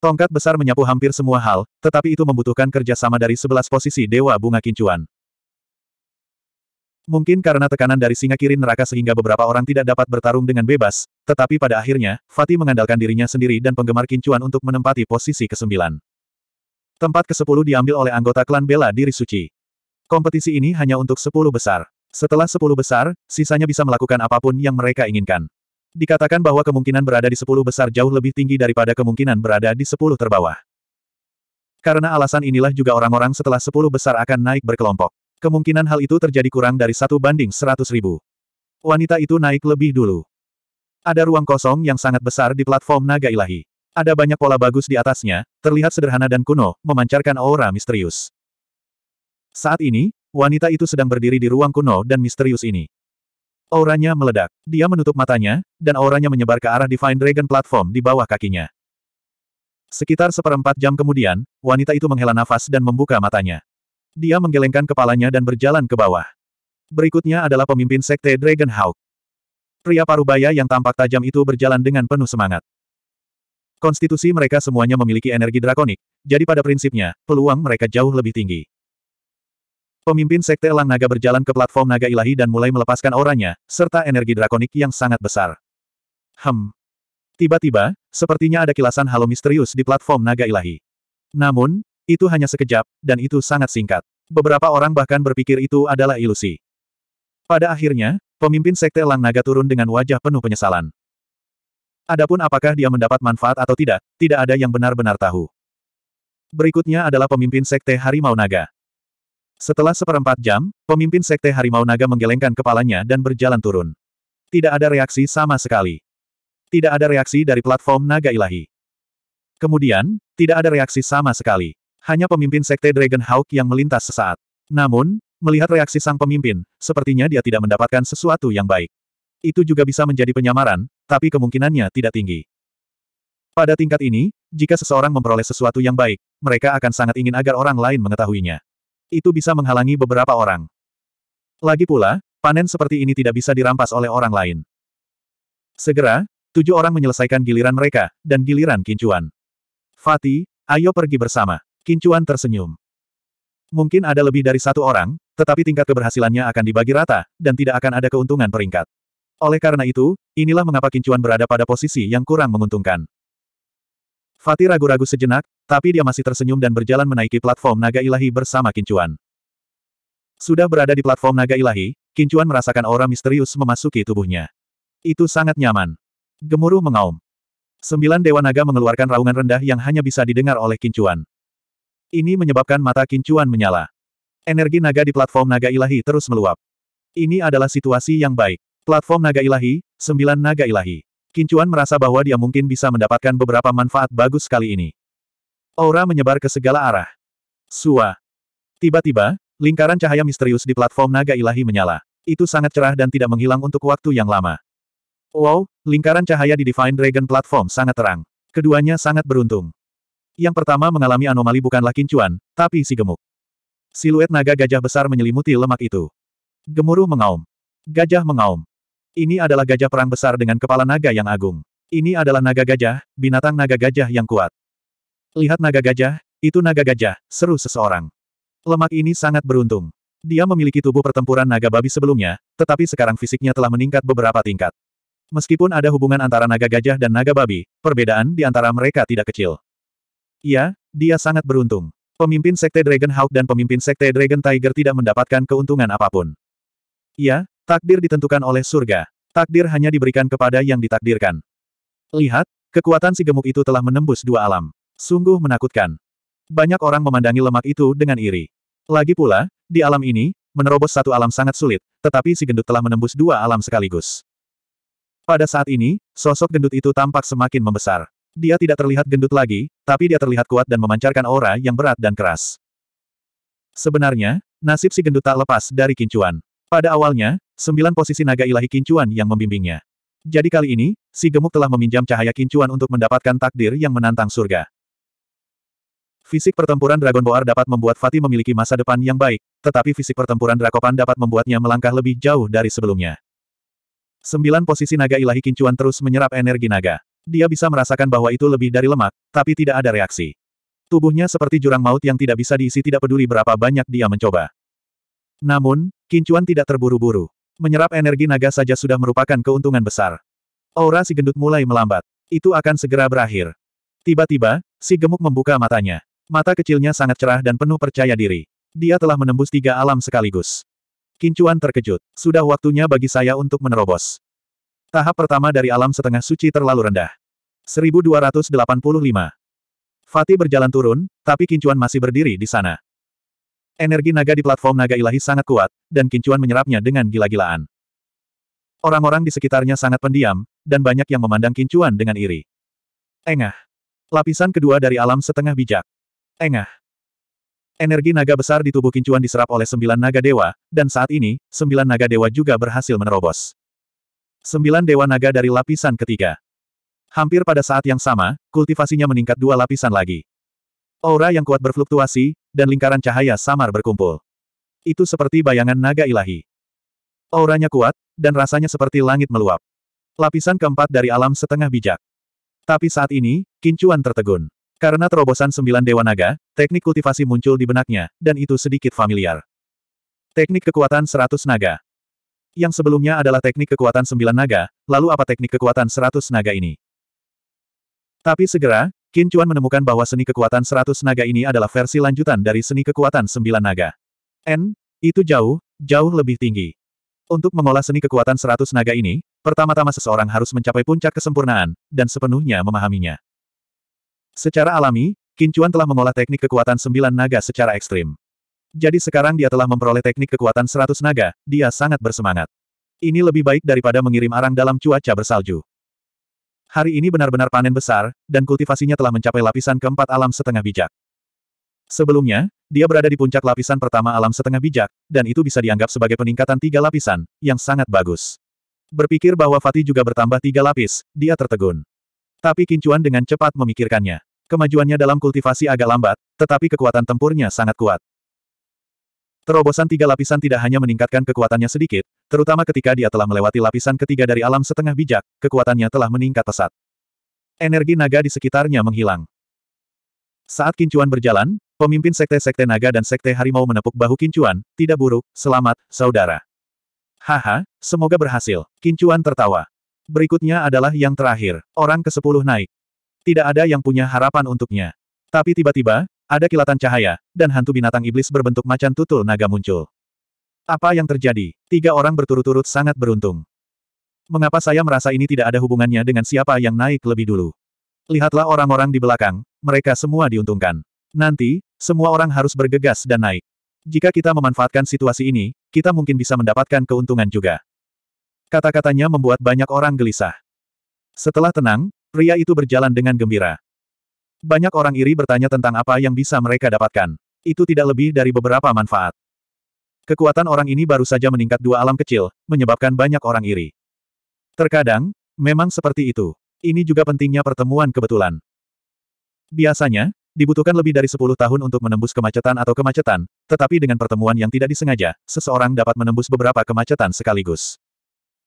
Tongkat besar menyapu hampir semua hal, tetapi itu membutuhkan kerjasama dari sebelas posisi Dewa Bunga Kincuan. Mungkin karena tekanan dari singa kirin neraka sehingga beberapa orang tidak dapat bertarung dengan bebas, tetapi pada akhirnya, Fatih mengandalkan dirinya sendiri dan penggemar kincuan untuk menempati posisi kesembilan. Tempat ke-10 diambil oleh anggota klan bela diri suci. Kompetisi ini hanya untuk 10 besar. Setelah 10 besar, sisanya bisa melakukan apapun yang mereka inginkan. Dikatakan bahwa kemungkinan berada di 10 besar jauh lebih tinggi daripada kemungkinan berada di 10 terbawah. Karena alasan inilah juga orang-orang setelah 10 besar akan naik berkelompok. Kemungkinan hal itu terjadi kurang dari satu banding 100 ribu. Wanita itu naik lebih dulu. Ada ruang kosong yang sangat besar di platform naga ilahi. Ada banyak pola bagus di atasnya, terlihat sederhana dan kuno, memancarkan aura misterius. Saat ini, wanita itu sedang berdiri di ruang kuno dan misterius ini. Auranya meledak. Dia menutup matanya, dan auranya menyebar ke arah Divine Dragon Platform di bawah kakinya. Sekitar seperempat jam kemudian, wanita itu menghela nafas dan membuka matanya. Dia menggelengkan kepalanya dan berjalan ke bawah. Berikutnya adalah pemimpin Sekte Dragon Hawk. Pria parubaya yang tampak tajam itu berjalan dengan penuh semangat. Konstitusi mereka semuanya memiliki energi drakonik, jadi pada prinsipnya, peluang mereka jauh lebih tinggi. Pemimpin Sekte Elang Naga berjalan ke platform Naga Ilahi dan mulai melepaskan auranya, serta energi drakonik yang sangat besar. Hem. Tiba-tiba, sepertinya ada kilasan halo misterius di platform Naga Ilahi. Namun, itu hanya sekejap, dan itu sangat singkat. Beberapa orang bahkan berpikir itu adalah ilusi. Pada akhirnya, pemimpin Sekte Elang Naga turun dengan wajah penuh penyesalan. Adapun apakah dia mendapat manfaat atau tidak, tidak ada yang benar-benar tahu. Berikutnya adalah pemimpin Sekte Harimau Naga. Setelah seperempat jam, pemimpin Sekte Harimau Naga menggelengkan kepalanya dan berjalan turun. Tidak ada reaksi sama sekali. Tidak ada reaksi dari platform Naga Ilahi. Kemudian, tidak ada reaksi sama sekali. Hanya pemimpin Sekte Dragon Hawk yang melintas sesaat. Namun, melihat reaksi sang pemimpin, sepertinya dia tidak mendapatkan sesuatu yang baik itu juga bisa menjadi penyamaran, tapi kemungkinannya tidak tinggi. Pada tingkat ini, jika seseorang memperoleh sesuatu yang baik, mereka akan sangat ingin agar orang lain mengetahuinya. Itu bisa menghalangi beberapa orang. Lagi pula, panen seperti ini tidak bisa dirampas oleh orang lain. Segera, tujuh orang menyelesaikan giliran mereka, dan giliran Kincuan. Fati, ayo pergi bersama. Kincuan tersenyum. Mungkin ada lebih dari satu orang, tetapi tingkat keberhasilannya akan dibagi rata, dan tidak akan ada keuntungan peringkat. Oleh karena itu, inilah mengapa Kincuan berada pada posisi yang kurang menguntungkan. Fatih ragu-ragu sejenak, tapi dia masih tersenyum dan berjalan menaiki platform naga ilahi bersama Kincuan. Sudah berada di platform naga ilahi, Kincuan merasakan aura misterius memasuki tubuhnya. Itu sangat nyaman. Gemuruh mengaum. Sembilan dewa naga mengeluarkan raungan rendah yang hanya bisa didengar oleh Kincuan. Ini menyebabkan mata Kincuan menyala. Energi naga di platform naga ilahi terus meluap. Ini adalah situasi yang baik. Platform Naga Ilahi, sembilan Naga Ilahi. Kincuan merasa bahwa dia mungkin bisa mendapatkan beberapa manfaat bagus kali ini. Aura menyebar ke segala arah. Sua. Tiba-tiba, lingkaran cahaya misterius di platform Naga Ilahi menyala. Itu sangat cerah dan tidak menghilang untuk waktu yang lama. Wow, lingkaran cahaya di Divine Dragon platform sangat terang. Keduanya sangat beruntung. Yang pertama mengalami anomali bukanlah kincuan, tapi si gemuk. Siluet naga gajah besar menyelimuti lemak itu. Gemuruh mengaum. Gajah mengaum. Ini adalah gajah perang besar dengan kepala naga yang agung. Ini adalah naga gajah, binatang naga gajah yang kuat. Lihat naga gajah, itu naga gajah, seru seseorang. Lemak ini sangat beruntung. Dia memiliki tubuh pertempuran naga babi sebelumnya, tetapi sekarang fisiknya telah meningkat beberapa tingkat. Meskipun ada hubungan antara naga gajah dan naga babi, perbedaan di antara mereka tidak kecil. Ya, dia sangat beruntung. Pemimpin Sekte Dragon Hawk dan pemimpin Sekte Dragon Tiger tidak mendapatkan keuntungan apapun. Ya, Takdir ditentukan oleh surga. Takdir hanya diberikan kepada yang ditakdirkan. Lihat, kekuatan si gemuk itu telah menembus dua alam. Sungguh menakutkan. Banyak orang memandangi lemak itu dengan iri. Lagi pula, di alam ini, menerobos satu alam sangat sulit, tetapi si gendut telah menembus dua alam sekaligus. Pada saat ini, sosok gendut itu tampak semakin membesar. Dia tidak terlihat gendut lagi, tapi dia terlihat kuat dan memancarkan aura yang berat dan keras. Sebenarnya, nasib si gendut tak lepas dari kincuan. Pada awalnya, Sembilan posisi naga ilahi kincuan yang membimbingnya. Jadi kali ini, si gemuk telah meminjam cahaya kincuan untuk mendapatkan takdir yang menantang surga. Fisik pertempuran Dragon Boar dapat membuat Fatih memiliki masa depan yang baik, tetapi fisik pertempuran Drakopan dapat membuatnya melangkah lebih jauh dari sebelumnya. Sembilan posisi naga ilahi kincuan terus menyerap energi naga. Dia bisa merasakan bahwa itu lebih dari lemak, tapi tidak ada reaksi. Tubuhnya seperti jurang maut yang tidak bisa diisi tidak peduli berapa banyak dia mencoba. Namun, kincuan tidak terburu-buru. Menyerap energi naga saja sudah merupakan keuntungan besar. Aura si gendut mulai melambat. Itu akan segera berakhir. Tiba-tiba, si gemuk membuka matanya. Mata kecilnya sangat cerah dan penuh percaya diri. Dia telah menembus tiga alam sekaligus. Kincuan terkejut. Sudah waktunya bagi saya untuk menerobos. Tahap pertama dari alam setengah suci terlalu rendah. 1285. Fatih berjalan turun, tapi Kincuan masih berdiri di sana. Energi naga di platform naga ilahi sangat kuat, dan Kincuan menyerapnya dengan gila-gilaan. Orang-orang di sekitarnya sangat pendiam, dan banyak yang memandang Kincuan dengan iri. Engah. Lapisan kedua dari alam setengah bijak. Engah. Energi naga besar di tubuh Kincuan diserap oleh sembilan naga dewa, dan saat ini, sembilan naga dewa juga berhasil menerobos. Sembilan dewa naga dari lapisan ketiga. Hampir pada saat yang sama, kultivasinya meningkat dua lapisan lagi. Aura yang kuat berfluktuasi, dan lingkaran cahaya samar berkumpul. Itu seperti bayangan naga ilahi. Auranya kuat, dan rasanya seperti langit meluap. Lapisan keempat dari alam setengah bijak. Tapi saat ini, Kincuan tertegun. Karena terobosan sembilan dewa naga, teknik kultivasi muncul di benaknya, dan itu sedikit familiar. Teknik kekuatan seratus naga. Yang sebelumnya adalah teknik kekuatan sembilan naga, lalu apa teknik kekuatan seratus naga ini? Tapi segera, Qin Chuan menemukan bahwa seni kekuatan seratus naga ini adalah versi lanjutan dari seni kekuatan sembilan naga. N, itu jauh, jauh lebih tinggi. Untuk mengolah seni kekuatan seratus naga ini, pertama-tama seseorang harus mencapai puncak kesempurnaan, dan sepenuhnya memahaminya. Secara alami, Qin Chuan telah mengolah teknik kekuatan sembilan naga secara ekstrim. Jadi sekarang dia telah memperoleh teknik kekuatan seratus naga, dia sangat bersemangat. Ini lebih baik daripada mengirim arang dalam cuaca bersalju. Hari ini benar-benar panen besar, dan kultivasinya telah mencapai lapisan keempat alam setengah bijak. Sebelumnya, dia berada di puncak lapisan pertama alam setengah bijak, dan itu bisa dianggap sebagai peningkatan tiga lapisan, yang sangat bagus. Berpikir bahwa Fatih juga bertambah tiga lapis, dia tertegun. Tapi Kincuan dengan cepat memikirkannya. Kemajuannya dalam kultivasi agak lambat, tetapi kekuatan tempurnya sangat kuat. Terobosan tiga lapisan tidak hanya meningkatkan kekuatannya sedikit, terutama ketika dia telah melewati lapisan ketiga dari alam setengah bijak, kekuatannya telah meningkat pesat. Energi naga di sekitarnya menghilang. Saat Kincuan berjalan, pemimpin sekte-sekte naga dan sekte harimau menepuk bahu Kincuan, tidak buruk, selamat, saudara. Haha, semoga berhasil. Kincuan tertawa. Berikutnya adalah yang terakhir, orang ke-10 naik. Tidak ada yang punya harapan untuknya. Tapi tiba-tiba, ada kilatan cahaya, dan hantu binatang iblis berbentuk macan tutul naga muncul. Apa yang terjadi? Tiga orang berturut-turut sangat beruntung. Mengapa saya merasa ini tidak ada hubungannya dengan siapa yang naik lebih dulu? Lihatlah orang-orang di belakang, mereka semua diuntungkan. Nanti, semua orang harus bergegas dan naik. Jika kita memanfaatkan situasi ini, kita mungkin bisa mendapatkan keuntungan juga. Kata-katanya membuat banyak orang gelisah. Setelah tenang, pria itu berjalan dengan gembira. Banyak orang iri bertanya tentang apa yang bisa mereka dapatkan. Itu tidak lebih dari beberapa manfaat. Kekuatan orang ini baru saja meningkat dua alam kecil, menyebabkan banyak orang iri. Terkadang, memang seperti itu. Ini juga pentingnya pertemuan kebetulan. Biasanya, dibutuhkan lebih dari 10 tahun untuk menembus kemacetan atau kemacetan, tetapi dengan pertemuan yang tidak disengaja, seseorang dapat menembus beberapa kemacetan sekaligus.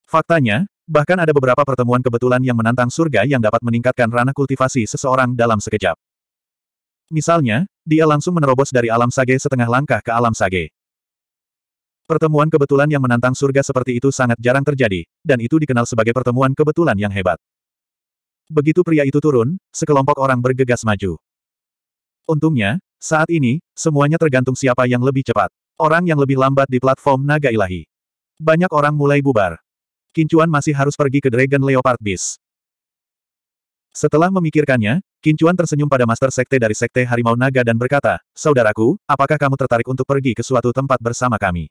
Faktanya, Bahkan ada beberapa pertemuan kebetulan yang menantang surga yang dapat meningkatkan ranah kultivasi seseorang dalam sekejap. Misalnya, dia langsung menerobos dari alam sage setengah langkah ke alam sage. Pertemuan kebetulan yang menantang surga seperti itu sangat jarang terjadi, dan itu dikenal sebagai pertemuan kebetulan yang hebat. Begitu pria itu turun, sekelompok orang bergegas maju. Untungnya, saat ini, semuanya tergantung siapa yang lebih cepat. Orang yang lebih lambat di platform naga ilahi. Banyak orang mulai bubar. Kincuan masih harus pergi ke Dragon Leopard Beast. Setelah memikirkannya, Kincuan tersenyum pada Master Sekte dari Sekte Harimau Naga dan berkata, Saudaraku, apakah kamu tertarik untuk pergi ke suatu tempat bersama kami?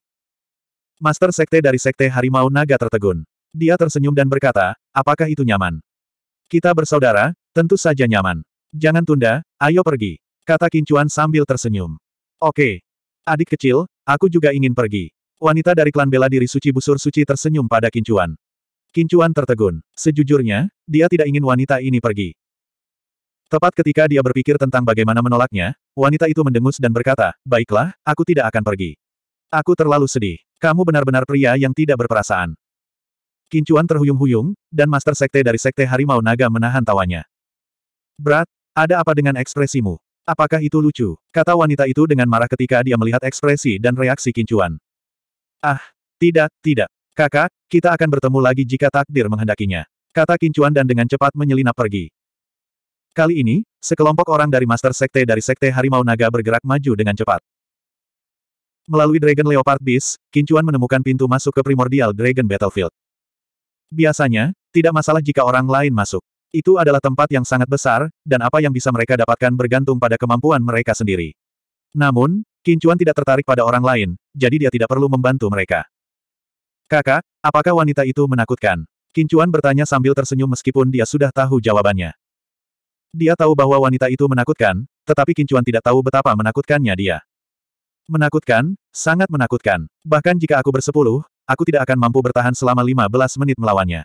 Master Sekte dari Sekte Harimau Naga tertegun. Dia tersenyum dan berkata, apakah itu nyaman? Kita bersaudara, tentu saja nyaman. Jangan tunda, ayo pergi. Kata Kincuan sambil tersenyum. Oke. Adik kecil, aku juga ingin pergi. Wanita dari klan bela diri suci busur suci tersenyum pada Kincuan. Kincuan tertegun. Sejujurnya, dia tidak ingin wanita ini pergi. Tepat ketika dia berpikir tentang bagaimana menolaknya, wanita itu mendengus dan berkata, Baiklah, aku tidak akan pergi. Aku terlalu sedih. Kamu benar-benar pria yang tidak berperasaan. Kincuan terhuyung-huyung, dan Master Sekte dari Sekte Harimau Naga menahan tawanya. Berat, ada apa dengan ekspresimu? Apakah itu lucu? Kata wanita itu dengan marah ketika dia melihat ekspresi dan reaksi Kincuan. Ah, tidak, tidak. Kakak, kita akan bertemu lagi jika takdir menghendakinya. Kata Kincuan dan dengan cepat menyelinap pergi. Kali ini, sekelompok orang dari Master Sekte dari Sekte Harimau Naga bergerak maju dengan cepat. Melalui Dragon Leopard Beast, Kincuan menemukan pintu masuk ke primordial Dragon Battlefield. Biasanya, tidak masalah jika orang lain masuk. Itu adalah tempat yang sangat besar, dan apa yang bisa mereka dapatkan bergantung pada kemampuan mereka sendiri. Namun, Kincuan tidak tertarik pada orang lain, jadi dia tidak perlu membantu mereka. Kakak, apakah wanita itu menakutkan? Kincuan bertanya sambil tersenyum meskipun dia sudah tahu jawabannya. Dia tahu bahwa wanita itu menakutkan, tetapi Kincuan tidak tahu betapa menakutkannya dia. Menakutkan, sangat menakutkan. Bahkan jika aku bersepuluh, aku tidak akan mampu bertahan selama 15 menit melawannya.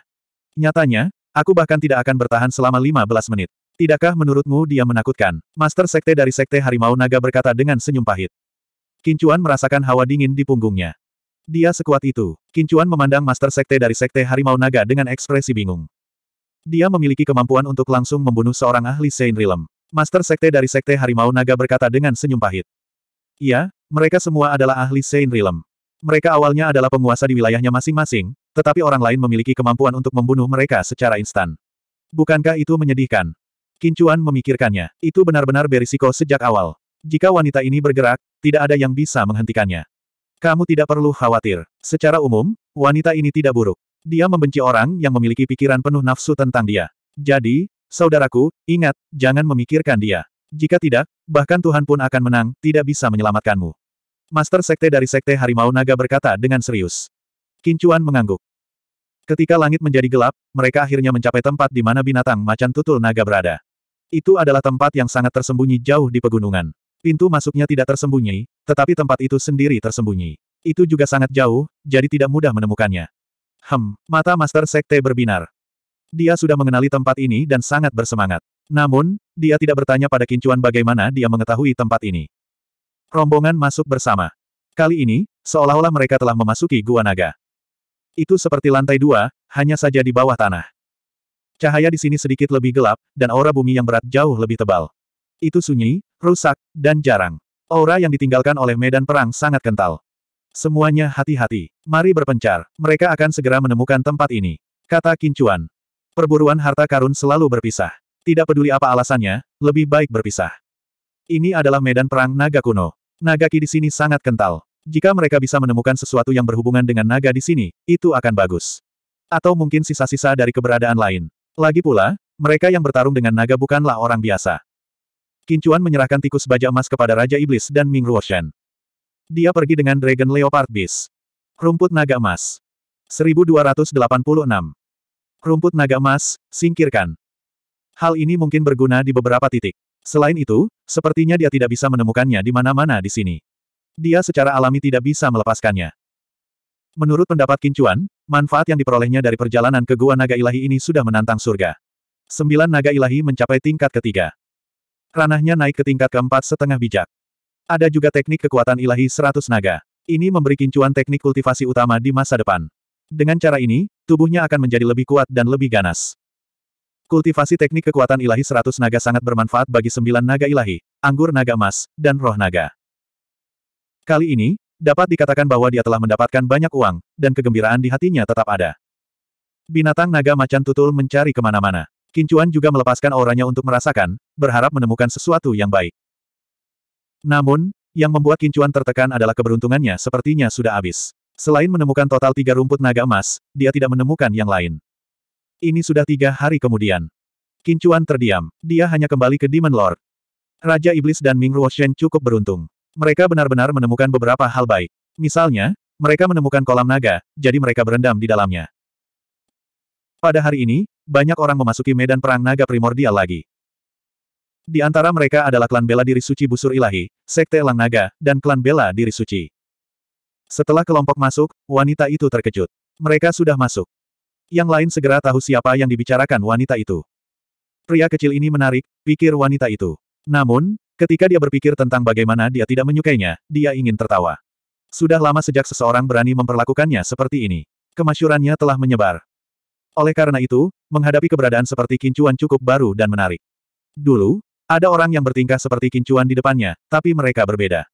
Nyatanya, aku bahkan tidak akan bertahan selama 15 menit. Tidakkah menurutmu dia menakutkan? Master Sekte dari Sekte Harimau Naga berkata dengan senyum pahit. Kincuan merasakan hawa dingin di punggungnya. Dia sekuat itu. Kincuan memandang Master Sekte dari Sekte Harimau Naga dengan ekspresi bingung. Dia memiliki kemampuan untuk langsung membunuh seorang ahli Sein Realm. Master Sekte dari Sekte Harimau Naga berkata dengan senyum pahit. Iya, mereka semua adalah ahli Sein Realm. Mereka awalnya adalah penguasa di wilayahnya masing-masing, tetapi orang lain memiliki kemampuan untuk membunuh mereka secara instan. Bukankah itu menyedihkan? Kincuan memikirkannya. Itu benar-benar berisiko sejak awal. Jika wanita ini bergerak, tidak ada yang bisa menghentikannya. Kamu tidak perlu khawatir. Secara umum, wanita ini tidak buruk. Dia membenci orang yang memiliki pikiran penuh nafsu tentang dia. Jadi, saudaraku, ingat, jangan memikirkan dia. Jika tidak, bahkan Tuhan pun akan menang, tidak bisa menyelamatkanmu. Master Sekte dari Sekte Harimau Naga berkata dengan serius. Kincuan mengangguk. Ketika langit menjadi gelap, mereka akhirnya mencapai tempat di mana binatang macan tutul naga berada. Itu adalah tempat yang sangat tersembunyi jauh di pegunungan. Pintu masuknya tidak tersembunyi, tetapi tempat itu sendiri tersembunyi. Itu juga sangat jauh, jadi tidak mudah menemukannya. Hem, mata Master Sekte berbinar. Dia sudah mengenali tempat ini dan sangat bersemangat. Namun, dia tidak bertanya pada Kincuan bagaimana dia mengetahui tempat ini. Rombongan masuk bersama. Kali ini, seolah-olah mereka telah memasuki Gua Naga. Itu seperti lantai dua, hanya saja di bawah tanah. Cahaya di sini sedikit lebih gelap, dan aura bumi yang berat jauh lebih tebal. Itu sunyi, rusak, dan jarang. Aura yang ditinggalkan oleh medan perang sangat kental. Semuanya hati-hati. Mari berpencar. Mereka akan segera menemukan tempat ini. Kata Kincuan. Perburuan harta karun selalu berpisah. Tidak peduli apa alasannya, lebih baik berpisah. Ini adalah medan perang naga kuno. Naga ki di sini sangat kental. Jika mereka bisa menemukan sesuatu yang berhubungan dengan naga di sini, itu akan bagus. Atau mungkin sisa-sisa dari keberadaan lain. Lagi pula, mereka yang bertarung dengan naga bukanlah orang biasa. Kincuan menyerahkan tikus baja emas kepada Raja Iblis dan Ming Ruoshan. Dia pergi dengan Dragon Leopard Beast. Rumput naga emas. 1286. Rumput naga emas, singkirkan. Hal ini mungkin berguna di beberapa titik. Selain itu, sepertinya dia tidak bisa menemukannya di mana-mana di sini. Dia secara alami tidak bisa melepaskannya. Menurut pendapat Kincuan, manfaat yang diperolehnya dari perjalanan ke Gua Naga Ilahi ini sudah menantang surga. Sembilan naga ilahi mencapai tingkat ketiga. Ranahnya naik ke tingkat keempat setengah bijak. Ada juga teknik kekuatan ilahi seratus naga. Ini memberi kincuan teknik kultivasi utama di masa depan. Dengan cara ini, tubuhnya akan menjadi lebih kuat dan lebih ganas. Kultivasi teknik kekuatan ilahi seratus naga sangat bermanfaat bagi sembilan naga ilahi, anggur naga emas, dan roh naga. Kali ini, dapat dikatakan bahwa dia telah mendapatkan banyak uang, dan kegembiraan di hatinya tetap ada. Binatang naga macan tutul mencari kemana-mana. Kincuan juga melepaskan auranya untuk merasakan, berharap menemukan sesuatu yang baik. Namun, yang membuat Kincuan tertekan adalah keberuntungannya sepertinya sudah habis. Selain menemukan total tiga rumput naga emas, dia tidak menemukan yang lain. Ini sudah tiga hari kemudian. Kincuan terdiam. Dia hanya kembali ke Demon Lord. Raja Iblis dan Ming Ruoshen cukup beruntung. Mereka benar-benar menemukan beberapa hal baik. Misalnya, mereka menemukan kolam naga, jadi mereka berendam di dalamnya. Pada hari ini, banyak orang memasuki medan perang naga primordial lagi. Di antara mereka adalah klan bela diri suci busur ilahi, sekte elang naga, dan klan bela diri suci. Setelah kelompok masuk, wanita itu terkejut. Mereka sudah masuk. Yang lain segera tahu siapa yang dibicarakan wanita itu. Pria kecil ini menarik, pikir wanita itu. Namun, ketika dia berpikir tentang bagaimana dia tidak menyukainya, dia ingin tertawa. Sudah lama sejak seseorang berani memperlakukannya seperti ini. Kemasyurannya telah menyebar. Oleh karena itu, menghadapi keberadaan seperti kincuan cukup baru dan menarik. Dulu, ada orang yang bertingkah seperti kincuan di depannya, tapi mereka berbeda.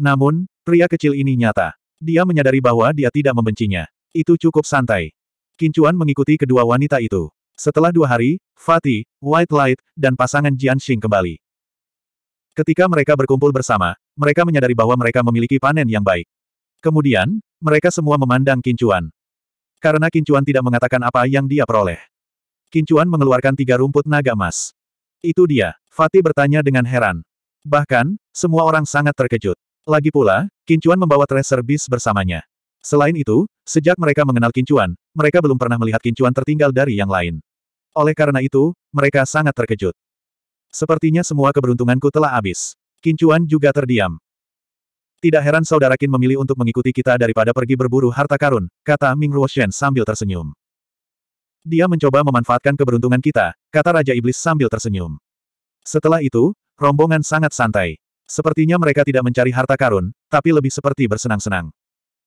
Namun, pria kecil ini nyata. Dia menyadari bahwa dia tidak membencinya. Itu cukup santai. Kincuan mengikuti kedua wanita itu. Setelah dua hari, Fatih, White Light, dan pasangan Jian Xing kembali. Ketika mereka berkumpul bersama, mereka menyadari bahwa mereka memiliki panen yang baik. Kemudian, mereka semua memandang kincuan karena Kincuan tidak mengatakan apa yang dia peroleh. Kincuan mengeluarkan tiga rumput naga emas. Itu dia, Fatih bertanya dengan heran. Bahkan, semua orang sangat terkejut. Lagi pula, Kincuan membawa tracer bis bersamanya. Selain itu, sejak mereka mengenal Kincuan, mereka belum pernah melihat Kincuan tertinggal dari yang lain. Oleh karena itu, mereka sangat terkejut. Sepertinya semua keberuntunganku telah habis. Kincuan juga terdiam. Tidak heran saudara Qin memilih untuk mengikuti kita daripada pergi berburu harta karun, kata Ming Ruoshen sambil tersenyum. Dia mencoba memanfaatkan keberuntungan kita, kata Raja Iblis sambil tersenyum. Setelah itu, rombongan sangat santai. Sepertinya mereka tidak mencari harta karun, tapi lebih seperti bersenang-senang.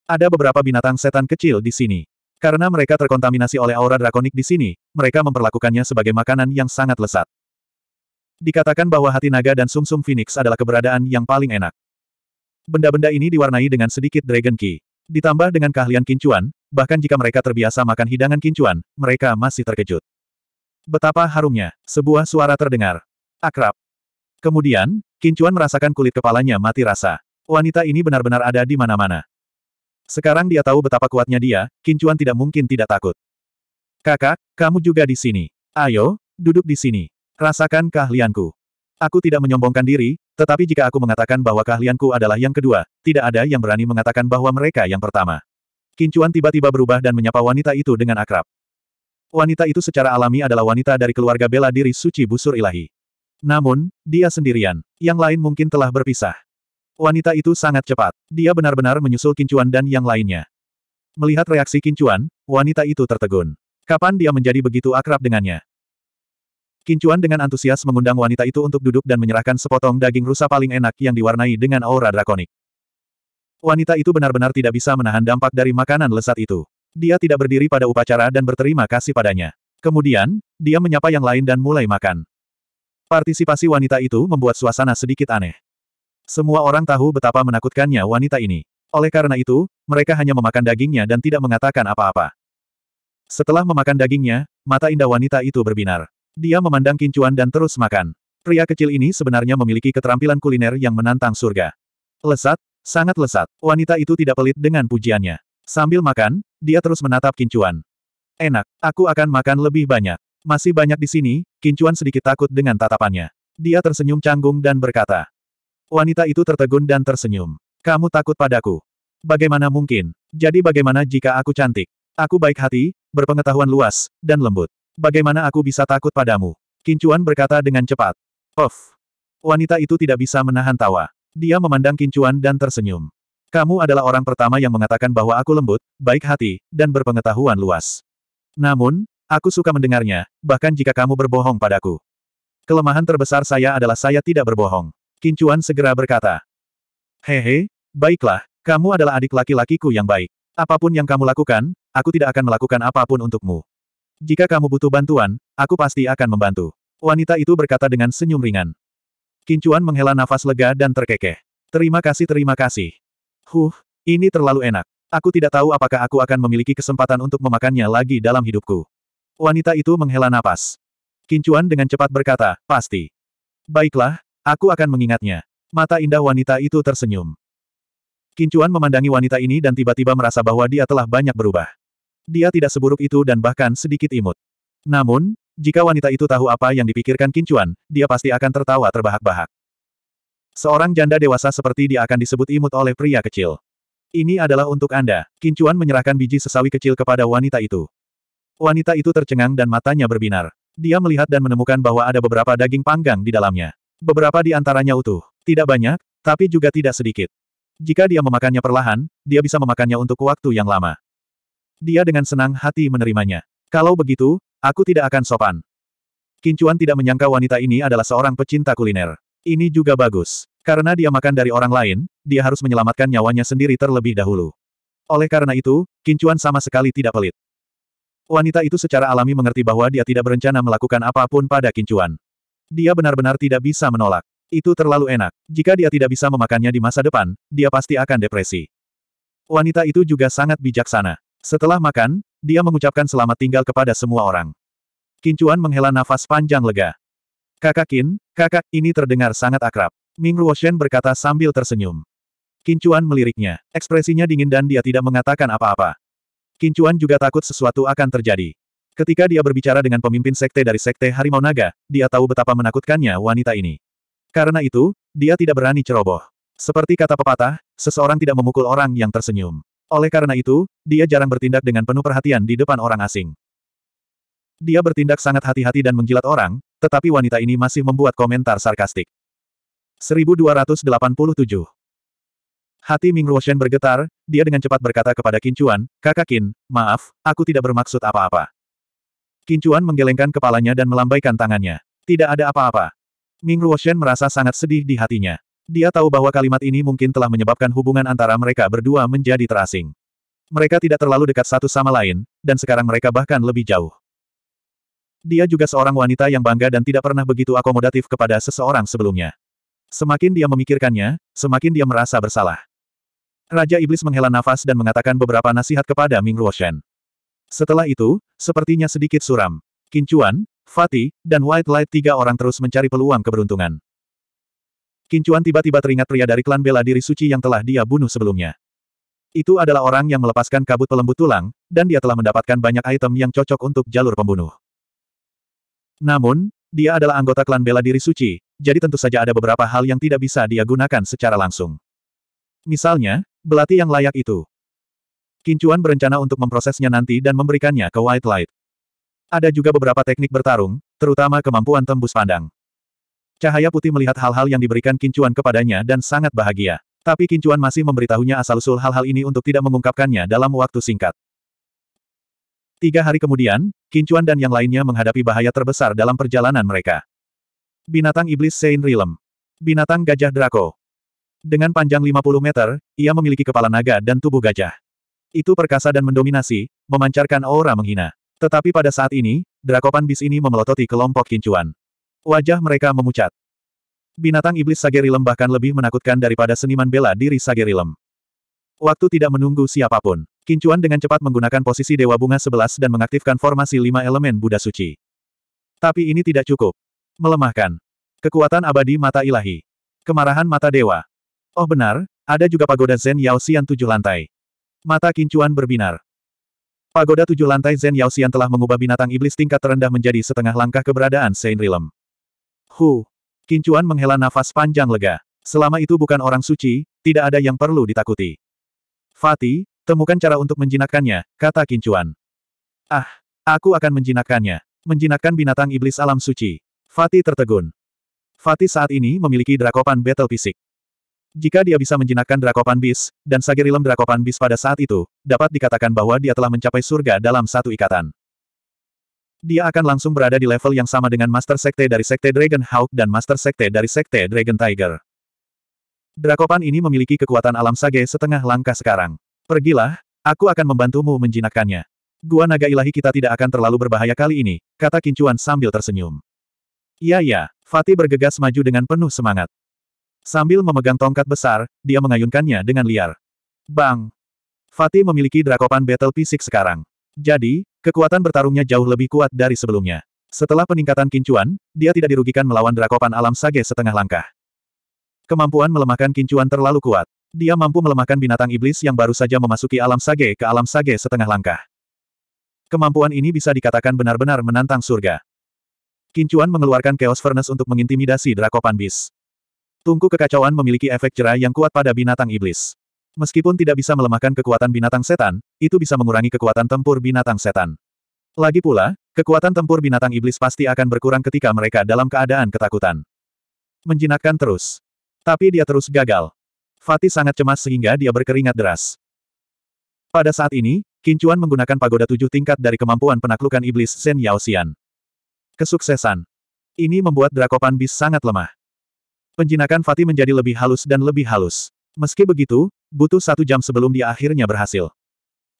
Ada beberapa binatang setan kecil di sini. Karena mereka terkontaminasi oleh aura drakonik di sini, mereka memperlakukannya sebagai makanan yang sangat lesat. Dikatakan bahwa hati naga dan sumsum -sum phoenix adalah keberadaan yang paling enak. Benda-benda ini diwarnai dengan sedikit Dragon Ki. Ditambah dengan keahlian kincuan, bahkan jika mereka terbiasa makan hidangan kincuan, mereka masih terkejut. Betapa harumnya, sebuah suara terdengar. Akrab. Kemudian, kincuan merasakan kulit kepalanya mati rasa. Wanita ini benar-benar ada di mana-mana. Sekarang dia tahu betapa kuatnya dia, kincuan tidak mungkin tidak takut. Kakak, kamu juga di sini. Ayo, duduk di sini. Rasakan keahlianku. Aku tidak menyombongkan diri, tetapi jika aku mengatakan bahwa keahlianku adalah yang kedua, tidak ada yang berani mengatakan bahwa mereka yang pertama. Kincuan tiba-tiba berubah dan menyapa wanita itu dengan akrab. Wanita itu secara alami adalah wanita dari keluarga bela diri suci busur ilahi. Namun, dia sendirian. Yang lain mungkin telah berpisah. Wanita itu sangat cepat. Dia benar-benar menyusul Kincuan dan yang lainnya. Melihat reaksi Kincuan, wanita itu tertegun. Kapan dia menjadi begitu akrab dengannya? Kincuan dengan antusias mengundang wanita itu untuk duduk dan menyerahkan sepotong daging rusa paling enak yang diwarnai dengan aura drakonik. Wanita itu benar-benar tidak bisa menahan dampak dari makanan lesat itu. Dia tidak berdiri pada upacara dan berterima kasih padanya. Kemudian, dia menyapa yang lain dan mulai makan. Partisipasi wanita itu membuat suasana sedikit aneh. Semua orang tahu betapa menakutkannya wanita ini. Oleh karena itu, mereka hanya memakan dagingnya dan tidak mengatakan apa-apa. Setelah memakan dagingnya, mata indah wanita itu berbinar. Dia memandang kincuan dan terus makan. Pria kecil ini sebenarnya memiliki keterampilan kuliner yang menantang surga. Lesat, sangat lesat. Wanita itu tidak pelit dengan pujiannya. Sambil makan, dia terus menatap kincuan. Enak, aku akan makan lebih banyak. Masih banyak di sini, kincuan sedikit takut dengan tatapannya. Dia tersenyum canggung dan berkata. Wanita itu tertegun dan tersenyum. Kamu takut padaku. Bagaimana mungkin? Jadi bagaimana jika aku cantik? Aku baik hati, berpengetahuan luas, dan lembut. Bagaimana aku bisa takut padamu? Kincuan berkata dengan cepat. Of! Wanita itu tidak bisa menahan tawa. Dia memandang Kincuan dan tersenyum. Kamu adalah orang pertama yang mengatakan bahwa aku lembut, baik hati, dan berpengetahuan luas. Namun, aku suka mendengarnya, bahkan jika kamu berbohong padaku. Kelemahan terbesar saya adalah saya tidak berbohong. Kincuan segera berkata. Hehe, baiklah, kamu adalah adik laki-lakiku yang baik. Apapun yang kamu lakukan, aku tidak akan melakukan apapun untukmu. Jika kamu butuh bantuan, aku pasti akan membantu. Wanita itu berkata dengan senyum ringan. Kincuan menghela nafas lega dan terkekeh. Terima kasih terima kasih. Huh, ini terlalu enak. Aku tidak tahu apakah aku akan memiliki kesempatan untuk memakannya lagi dalam hidupku. Wanita itu menghela nafas. Kincuan dengan cepat berkata, pasti. Baiklah, aku akan mengingatnya. Mata indah wanita itu tersenyum. Kincuan memandangi wanita ini dan tiba-tiba merasa bahwa dia telah banyak berubah. Dia tidak seburuk itu dan bahkan sedikit imut. Namun, jika wanita itu tahu apa yang dipikirkan Kincuan, dia pasti akan tertawa terbahak-bahak. Seorang janda dewasa seperti dia akan disebut imut oleh pria kecil. Ini adalah untuk Anda. Kincuan menyerahkan biji sesawi kecil kepada wanita itu. Wanita itu tercengang dan matanya berbinar. Dia melihat dan menemukan bahwa ada beberapa daging panggang di dalamnya. Beberapa di antaranya utuh. Tidak banyak, tapi juga tidak sedikit. Jika dia memakannya perlahan, dia bisa memakannya untuk waktu yang lama. Dia dengan senang hati menerimanya. Kalau begitu, aku tidak akan sopan. Kincuan tidak menyangka wanita ini adalah seorang pecinta kuliner. Ini juga bagus. Karena dia makan dari orang lain, dia harus menyelamatkan nyawanya sendiri terlebih dahulu. Oleh karena itu, Kincuan sama sekali tidak pelit. Wanita itu secara alami mengerti bahwa dia tidak berencana melakukan apapun pada Kincuan. Dia benar-benar tidak bisa menolak. Itu terlalu enak. Jika dia tidak bisa memakannya di masa depan, dia pasti akan depresi. Wanita itu juga sangat bijaksana. Setelah makan, dia mengucapkan selamat tinggal kepada semua orang. Kincuan menghela nafas panjang lega. Kakak Kin, kakak, ini terdengar sangat akrab. Ming Ruoshen berkata sambil tersenyum. Kincuan meliriknya. Ekspresinya dingin dan dia tidak mengatakan apa-apa. Kincuan juga takut sesuatu akan terjadi. Ketika dia berbicara dengan pemimpin sekte dari sekte Harimau Naga, dia tahu betapa menakutkannya wanita ini. Karena itu, dia tidak berani ceroboh. Seperti kata pepatah, seseorang tidak memukul orang yang tersenyum. Oleh karena itu, dia jarang bertindak dengan penuh perhatian di depan orang asing. Dia bertindak sangat hati-hati dan menggilat orang, tetapi wanita ini masih membuat komentar sarkastik. 1287 Hati Ming Ruoshen bergetar, dia dengan cepat berkata kepada Kincuan, Kakak Kin, maaf, aku tidak bermaksud apa-apa. Kincuan menggelengkan kepalanya dan melambaikan tangannya. Tidak ada apa-apa. Ming Ruoshen merasa sangat sedih di hatinya. Dia tahu bahwa kalimat ini mungkin telah menyebabkan hubungan antara mereka berdua menjadi terasing. Mereka tidak terlalu dekat satu sama lain, dan sekarang mereka bahkan lebih jauh. Dia juga seorang wanita yang bangga dan tidak pernah begitu akomodatif kepada seseorang sebelumnya. Semakin dia memikirkannya, semakin dia merasa bersalah. Raja Iblis menghela nafas dan mengatakan beberapa nasihat kepada Ming Ruoshen. Setelah itu, sepertinya sedikit suram. Kincuan, Fatih, dan White Light tiga orang terus mencari peluang keberuntungan. Kincuan tiba-tiba teringat pria dari klan bela diri suci yang telah dia bunuh sebelumnya. Itu adalah orang yang melepaskan kabut pelembut tulang, dan dia telah mendapatkan banyak item yang cocok untuk jalur pembunuh. Namun, dia adalah anggota klan bela diri suci, jadi tentu saja ada beberapa hal yang tidak bisa dia gunakan secara langsung. Misalnya, belati yang layak itu. Kincuan berencana untuk memprosesnya nanti dan memberikannya ke White Light. Ada juga beberapa teknik bertarung, terutama kemampuan tembus pandang. Cahaya putih melihat hal-hal yang diberikan Kincuan kepadanya dan sangat bahagia. Tapi Kincuan masih memberitahunya asal-usul hal-hal ini untuk tidak mengungkapkannya dalam waktu singkat. Tiga hari kemudian, Kincuan dan yang lainnya menghadapi bahaya terbesar dalam perjalanan mereka. Binatang Iblis Sein Rilem. Binatang Gajah Draco. Dengan panjang 50 meter, ia memiliki kepala naga dan tubuh gajah. Itu perkasa dan mendominasi, memancarkan aura menghina. Tetapi pada saat ini, Drakopan bis ini memelototi kelompok Kincuan. Wajah mereka memucat. Binatang iblis Sagerilem bahkan lebih menakutkan daripada seniman bela diri Sagerilem. Waktu tidak menunggu siapapun. Kincuan dengan cepat menggunakan posisi Dewa Bunga 11 dan mengaktifkan formasi lima elemen Buddha Suci. Tapi ini tidak cukup. Melemahkan. Kekuatan abadi mata ilahi. Kemarahan mata dewa. Oh benar, ada juga pagoda Zen Yao Xian tujuh lantai. Mata Kincuan berbinar. Pagoda tujuh lantai Zen Yao Xian telah mengubah binatang iblis tingkat terendah menjadi setengah langkah keberadaan Saint Rilem. Hu. Kincuan menghela nafas panjang lega. Selama itu bukan orang suci, tidak ada yang perlu ditakuti. Fati, temukan cara untuk menjinakkannya, kata Kincuan. Ah, aku akan menjinakkannya. Menjinakkan binatang iblis alam suci. Fati tertegun. Fati saat ini memiliki drakopan battle fisik. Jika dia bisa menjinakkan Drakopan Bis, dan Sagirilem Drakopan Bis pada saat itu, dapat dikatakan bahwa dia telah mencapai surga dalam satu ikatan dia akan langsung berada di level yang sama dengan Master Sekte dari Sekte Dragon Hawk dan Master Sekte dari Sekte Dragon Tiger. Drakopan ini memiliki kekuatan alam sage setengah langkah sekarang. Pergilah, aku akan membantumu menjinakkannya. Gua naga ilahi kita tidak akan terlalu berbahaya kali ini, kata Kincuan sambil tersenyum. Iya ya, Fatih bergegas maju dengan penuh semangat. Sambil memegang tongkat besar, dia mengayunkannya dengan liar. Bang! Fatih memiliki Drakopan Battle Fisik sekarang. Jadi, Kekuatan bertarungnya jauh lebih kuat dari sebelumnya. Setelah peningkatan kincuan, dia tidak dirugikan melawan drakopan alam sage setengah langkah. Kemampuan melemahkan kincuan terlalu kuat. Dia mampu melemahkan binatang iblis yang baru saja memasuki alam sage ke alam sage setengah langkah. Kemampuan ini bisa dikatakan benar-benar menantang surga. Kincuan mengeluarkan Chaos Furnace untuk mengintimidasi drakopan bis. Tungku kekacauan memiliki efek cerah yang kuat pada binatang iblis. Meskipun tidak bisa melemahkan kekuatan binatang setan, itu bisa mengurangi kekuatan tempur binatang setan. Lagi pula, kekuatan tempur binatang iblis pasti akan berkurang ketika mereka dalam keadaan ketakutan. Menjinakkan terus. Tapi dia terus gagal. Fatih sangat cemas sehingga dia berkeringat deras. Pada saat ini, Kincuan menggunakan pagoda tujuh tingkat dari kemampuan penaklukan iblis Shen Yaosian. Kesuksesan. Ini membuat Drakopan Bis sangat lemah. Penjinakan Fatih menjadi lebih halus dan lebih halus. Meski begitu, Butuh satu jam sebelum dia akhirnya berhasil.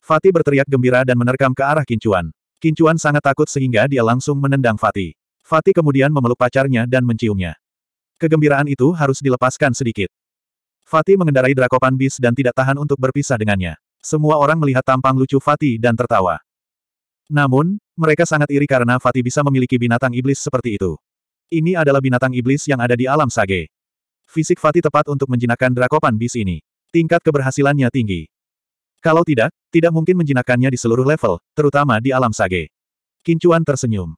Fatih berteriak gembira dan menerkam ke arah Kincuan. Kincuan sangat takut sehingga dia langsung menendang Fatih. Fatih kemudian memeluk pacarnya dan menciumnya. Kegembiraan itu harus dilepaskan sedikit. Fatih mengendarai Drakopan Bis dan tidak tahan untuk berpisah dengannya. Semua orang melihat tampang lucu Fatih dan tertawa. Namun, mereka sangat iri karena Fatih bisa memiliki binatang iblis seperti itu. Ini adalah binatang iblis yang ada di alam sage. Fisik Fatih tepat untuk menjinakkan Drakopan Bis ini. Tingkat keberhasilannya tinggi. Kalau tidak, tidak mungkin menjinakkannya di seluruh level, terutama di alam sage. Kincuan tersenyum.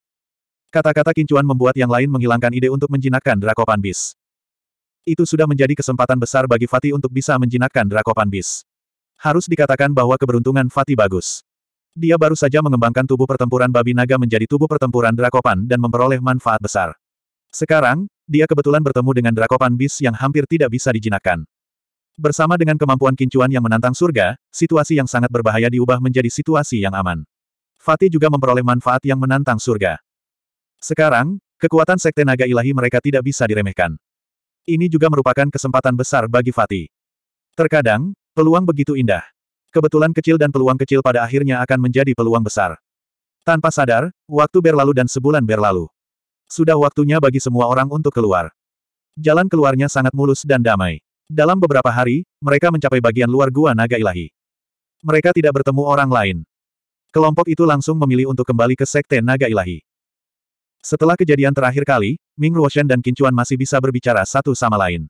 Kata-kata kincuan membuat yang lain menghilangkan ide untuk menjinakkan Drakopan Bis. Itu sudah menjadi kesempatan besar bagi Fatih untuk bisa menjinakkan Drakopan Bis. Harus dikatakan bahwa keberuntungan Fatih bagus. Dia baru saja mengembangkan tubuh pertempuran babi naga menjadi tubuh pertempuran Drakopan dan memperoleh manfaat besar. Sekarang, dia kebetulan bertemu dengan Drakopan Bis yang hampir tidak bisa dijinakkan. Bersama dengan kemampuan kincuan yang menantang surga, situasi yang sangat berbahaya diubah menjadi situasi yang aman. Fatih juga memperoleh manfaat yang menantang surga. Sekarang, kekuatan sekte naga ilahi mereka tidak bisa diremehkan. Ini juga merupakan kesempatan besar bagi Fatih. Terkadang, peluang begitu indah. Kebetulan kecil dan peluang kecil pada akhirnya akan menjadi peluang besar. Tanpa sadar, waktu berlalu dan sebulan berlalu. Sudah waktunya bagi semua orang untuk keluar. Jalan keluarnya sangat mulus dan damai. Dalam beberapa hari, mereka mencapai bagian luar gua naga ilahi. Mereka tidak bertemu orang lain. Kelompok itu langsung memilih untuk kembali ke Sekte Naga Ilahi. Setelah kejadian terakhir kali, Ming Ruoshen dan Kincuan masih bisa berbicara satu sama lain.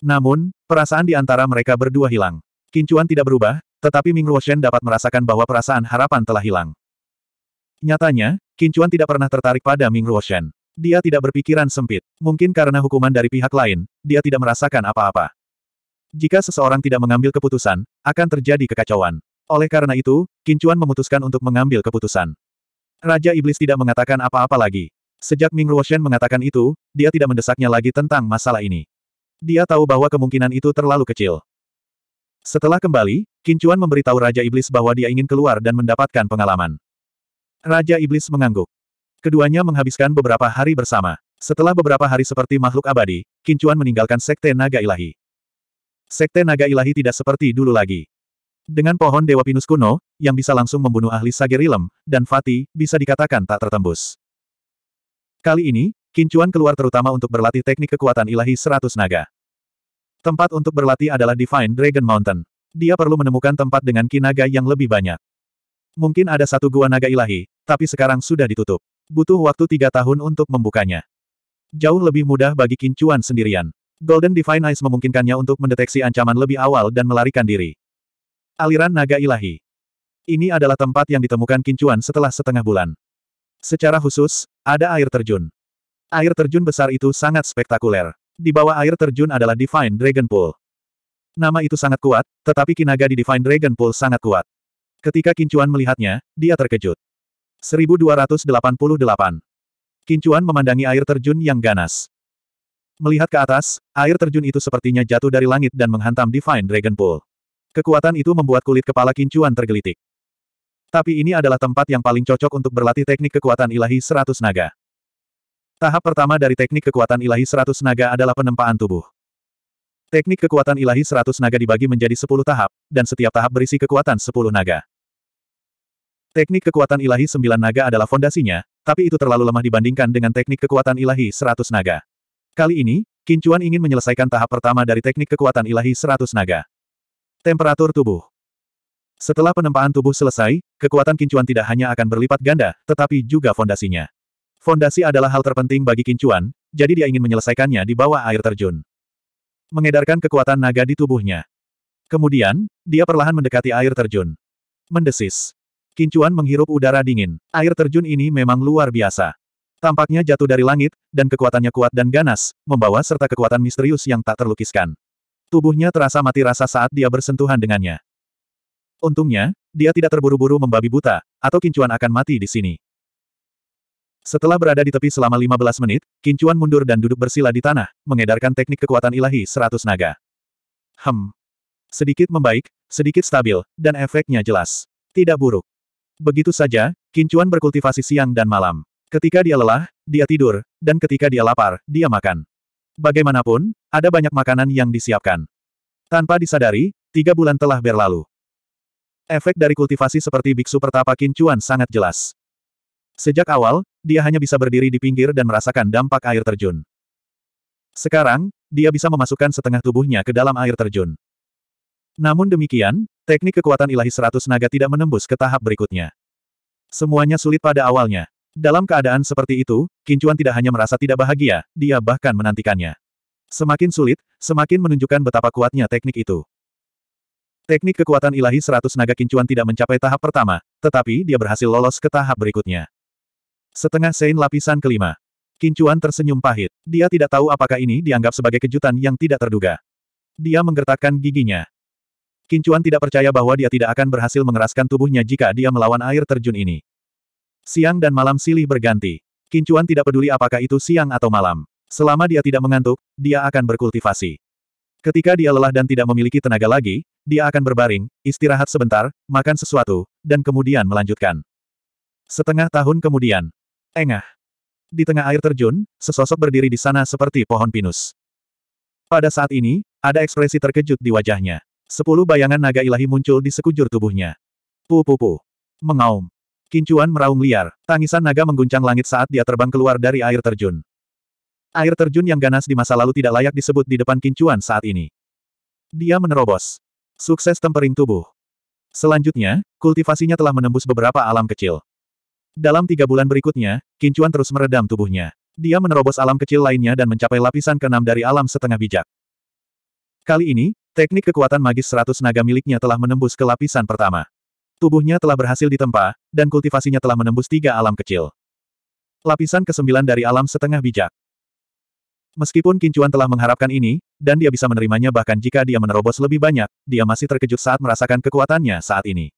Namun, perasaan di antara mereka berdua hilang. Kincuan tidak berubah, tetapi Ming Ruoshen dapat merasakan bahwa perasaan harapan telah hilang. Nyatanya, Kincuan tidak pernah tertarik pada Ming Ruoshen. Dia tidak berpikiran sempit. Mungkin karena hukuman dari pihak lain, dia tidak merasakan apa-apa. Jika seseorang tidak mengambil keputusan, akan terjadi kekacauan. Oleh karena itu, Kincuan memutuskan untuk mengambil keputusan. Raja Iblis tidak mengatakan apa-apa lagi. Sejak Ming Ruoshen mengatakan itu, dia tidak mendesaknya lagi tentang masalah ini. Dia tahu bahwa kemungkinan itu terlalu kecil. Setelah kembali, Kincuan memberitahu Raja Iblis bahwa dia ingin keluar dan mendapatkan pengalaman. Raja Iblis mengangguk. Keduanya menghabiskan beberapa hari bersama. Setelah beberapa hari seperti makhluk abadi, Kincuan meninggalkan Sekte Naga Ilahi. Sekte Naga Ilahi tidak seperti dulu lagi. Dengan pohon Dewa Pinus kuno, yang bisa langsung membunuh ahli Sagerilem, dan Fati, bisa dikatakan tak tertembus. Kali ini, Kincuan keluar terutama untuk berlatih teknik kekuatan ilahi seratus naga. Tempat untuk berlatih adalah Divine Dragon Mountain. Dia perlu menemukan tempat dengan kinaga yang lebih banyak. Mungkin ada satu gua naga ilahi, tapi sekarang sudah ditutup. Butuh waktu tiga tahun untuk membukanya. Jauh lebih mudah bagi Kincuan sendirian. Golden Divine Eyes memungkinkannya untuk mendeteksi ancaman lebih awal dan melarikan diri. Aliran naga ilahi. Ini adalah tempat yang ditemukan kincuan setelah setengah bulan. Secara khusus, ada air terjun. Air terjun besar itu sangat spektakuler. Di bawah air terjun adalah Divine Dragon Pool. Nama itu sangat kuat, tetapi kinaga di Divine Dragon Pool sangat kuat. Ketika Kincuan melihatnya, dia terkejut. 1288. Kincuan memandangi air terjun yang ganas. Melihat ke atas, air terjun itu sepertinya jatuh dari langit dan menghantam Divine Dragon Pool. Kekuatan itu membuat kulit kepala Kincuan tergelitik. Tapi ini adalah tempat yang paling cocok untuk berlatih teknik kekuatan ilahi seratus naga. Tahap pertama dari teknik kekuatan ilahi seratus naga adalah penempaan tubuh. Teknik kekuatan ilahi seratus naga dibagi menjadi sepuluh tahap, dan setiap tahap berisi kekuatan sepuluh naga. Teknik kekuatan ilahi sembilan naga adalah fondasinya, tapi itu terlalu lemah dibandingkan dengan teknik kekuatan ilahi seratus naga. Kali ini, Kincuan ingin menyelesaikan tahap pertama dari teknik kekuatan ilahi Seratus naga. Temperatur tubuh. Setelah penempaan tubuh selesai, kekuatan Kincuan tidak hanya akan berlipat ganda, tetapi juga fondasinya. Fondasi adalah hal terpenting bagi Kincuan, jadi dia ingin menyelesaikannya di bawah air terjun. Mengedarkan kekuatan naga di tubuhnya. Kemudian, dia perlahan mendekati air terjun. Mendesis. Kincuan menghirup udara dingin. Air terjun ini memang luar biasa. Tampaknya jatuh dari langit, dan kekuatannya kuat dan ganas, membawa serta kekuatan misterius yang tak terlukiskan. Tubuhnya terasa mati rasa saat dia bersentuhan dengannya. Untungnya, dia tidak terburu-buru membabi buta, atau Kincuan akan mati di sini. Setelah berada di tepi selama 15 menit, Kincuan mundur dan duduk bersila di tanah, mengedarkan teknik kekuatan ilahi 100 naga. Hem. Sedikit membaik, sedikit stabil, dan efeknya jelas. Tidak buruk. Begitu saja, Kincuan berkultivasi siang dan malam. Ketika dia lelah, dia tidur, dan ketika dia lapar, dia makan. Bagaimanapun, ada banyak makanan yang disiapkan. Tanpa disadari, tiga bulan telah berlalu. Efek dari kultivasi seperti biksu pertapa kincuan sangat jelas. Sejak awal, dia hanya bisa berdiri di pinggir dan merasakan dampak air terjun. Sekarang, dia bisa memasukkan setengah tubuhnya ke dalam air terjun. Namun demikian, teknik kekuatan ilahi seratus naga tidak menembus ke tahap berikutnya. Semuanya sulit pada awalnya. Dalam keadaan seperti itu, Kincuan tidak hanya merasa tidak bahagia, dia bahkan menantikannya. Semakin sulit, semakin menunjukkan betapa kuatnya teknik itu. Teknik kekuatan ilahi seratus naga Kincuan tidak mencapai tahap pertama, tetapi dia berhasil lolos ke tahap berikutnya. Setengah sein lapisan kelima. Kincuan tersenyum pahit. Dia tidak tahu apakah ini dianggap sebagai kejutan yang tidak terduga. Dia menggertakkan giginya. Kincuan tidak percaya bahwa dia tidak akan berhasil mengeraskan tubuhnya jika dia melawan air terjun ini. Siang dan malam silih berganti. Kincuan tidak peduli apakah itu siang atau malam. Selama dia tidak mengantuk, dia akan berkultivasi. Ketika dia lelah dan tidak memiliki tenaga lagi, dia akan berbaring, istirahat sebentar, makan sesuatu, dan kemudian melanjutkan. Setengah tahun kemudian. Engah. Di tengah air terjun, sesosok berdiri di sana seperti pohon pinus. Pada saat ini, ada ekspresi terkejut di wajahnya. Sepuluh bayangan naga ilahi muncul di sekujur tubuhnya. pu pu Mengaum. Kincuan meraung liar, tangisan naga mengguncang langit saat dia terbang keluar dari air terjun. Air terjun yang ganas di masa lalu tidak layak disebut di depan Kincuan saat ini. Dia menerobos. Sukses tempering tubuh. Selanjutnya, kultivasinya telah menembus beberapa alam kecil. Dalam tiga bulan berikutnya, Kincuan terus meredam tubuhnya. Dia menerobos alam kecil lainnya dan mencapai lapisan keenam dari alam setengah bijak. Kali ini, teknik kekuatan magis seratus naga miliknya telah menembus ke lapisan pertama. Tubuhnya telah berhasil ditempa, dan kultivasinya telah menembus tiga alam kecil. Lapisan kesembilan dari alam setengah bijak. Meskipun Kincuan telah mengharapkan ini, dan dia bisa menerimanya bahkan jika dia menerobos lebih banyak, dia masih terkejut saat merasakan kekuatannya saat ini.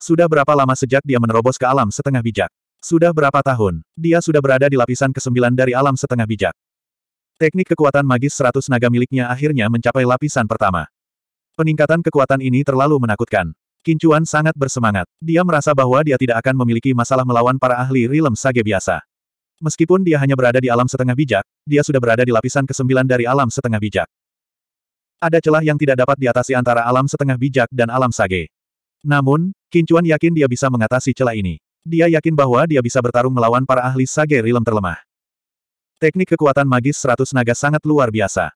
Sudah berapa lama sejak dia menerobos ke alam setengah bijak? Sudah berapa tahun? Dia sudah berada di lapisan kesembilan dari alam setengah bijak. Teknik kekuatan magis 100 naga miliknya akhirnya mencapai lapisan pertama. Peningkatan kekuatan ini terlalu menakutkan. Kincuan sangat bersemangat. Dia merasa bahwa dia tidak akan memiliki masalah melawan para ahli rilem sage biasa. Meskipun dia hanya berada di alam setengah bijak, dia sudah berada di lapisan kesembilan dari alam setengah bijak. Ada celah yang tidak dapat diatasi antara alam setengah bijak dan alam sage. Namun, Kincuan yakin dia bisa mengatasi celah ini. Dia yakin bahwa dia bisa bertarung melawan para ahli sage rilem terlemah. Teknik kekuatan magis 100 naga sangat luar biasa.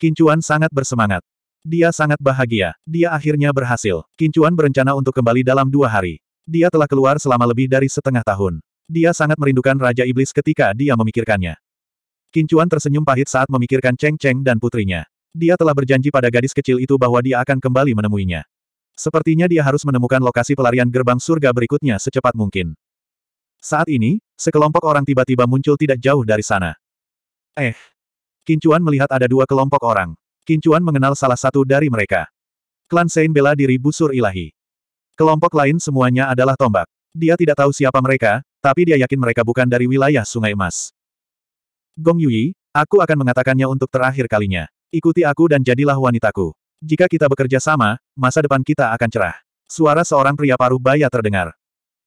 Kincuan sangat bersemangat. Dia sangat bahagia. Dia akhirnya berhasil. Kincuan berencana untuk kembali dalam dua hari. Dia telah keluar selama lebih dari setengah tahun. Dia sangat merindukan Raja Iblis ketika dia memikirkannya. Kincuan tersenyum pahit saat memikirkan Cheng Cheng dan putrinya. Dia telah berjanji pada gadis kecil itu bahwa dia akan kembali menemuinya. Sepertinya dia harus menemukan lokasi pelarian gerbang surga berikutnya secepat mungkin. Saat ini, sekelompok orang tiba-tiba muncul tidak jauh dari sana. Eh. Kincuan melihat ada dua kelompok orang. Kincuan mengenal salah satu dari mereka. Klan Sein bela diri busur ilahi. Kelompok lain semuanya adalah tombak. Dia tidak tahu siapa mereka, tapi dia yakin mereka bukan dari wilayah Sungai Emas. Gong Yui, aku akan mengatakannya untuk terakhir kalinya. Ikuti aku dan jadilah wanitaku. Jika kita bekerja sama, masa depan kita akan cerah. Suara seorang pria paruh baya terdengar.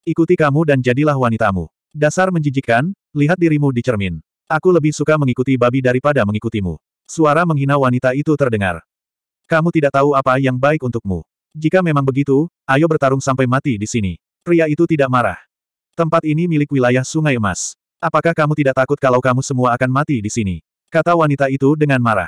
Ikuti kamu dan jadilah wanitamu. Dasar menjijikkan! lihat dirimu di cermin. Aku lebih suka mengikuti babi daripada mengikutimu. Suara menghina wanita itu terdengar. Kamu tidak tahu apa yang baik untukmu. Jika memang begitu, ayo bertarung sampai mati di sini. Pria itu tidak marah. Tempat ini milik wilayah Sungai Emas. Apakah kamu tidak takut kalau kamu semua akan mati di sini? Kata wanita itu dengan marah.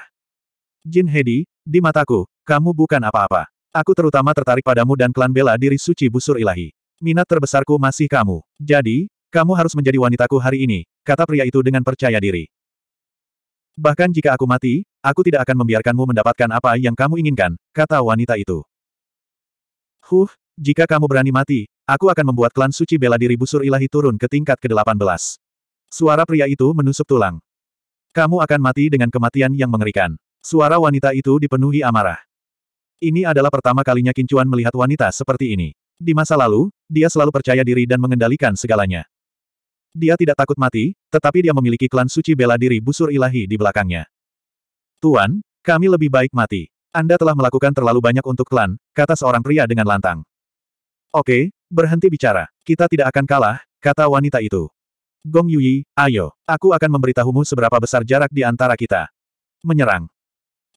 Jin Hedi, di mataku, kamu bukan apa-apa. Aku terutama tertarik padamu dan klan bela diri suci busur ilahi. Minat terbesarku masih kamu. Jadi, kamu harus menjadi wanitaku hari ini, kata pria itu dengan percaya diri. Bahkan jika aku mati, aku tidak akan membiarkanmu mendapatkan apa yang kamu inginkan, kata wanita itu. Huh, jika kamu berani mati, aku akan membuat klan suci bela diri busur ilahi turun ke tingkat ke-18. Suara pria itu menusuk tulang. Kamu akan mati dengan kematian yang mengerikan. Suara wanita itu dipenuhi amarah. Ini adalah pertama kalinya Kincuan melihat wanita seperti ini. Di masa lalu, dia selalu percaya diri dan mengendalikan segalanya. Dia tidak takut mati, tetapi dia memiliki klan suci bela diri busur ilahi di belakangnya. Tuan, kami lebih baik mati. Anda telah melakukan terlalu banyak untuk klan, kata seorang pria dengan lantang. Oke, berhenti bicara. Kita tidak akan kalah, kata wanita itu. Gong Yuyi, ayo, aku akan memberitahumu seberapa besar jarak di antara kita. Menyerang.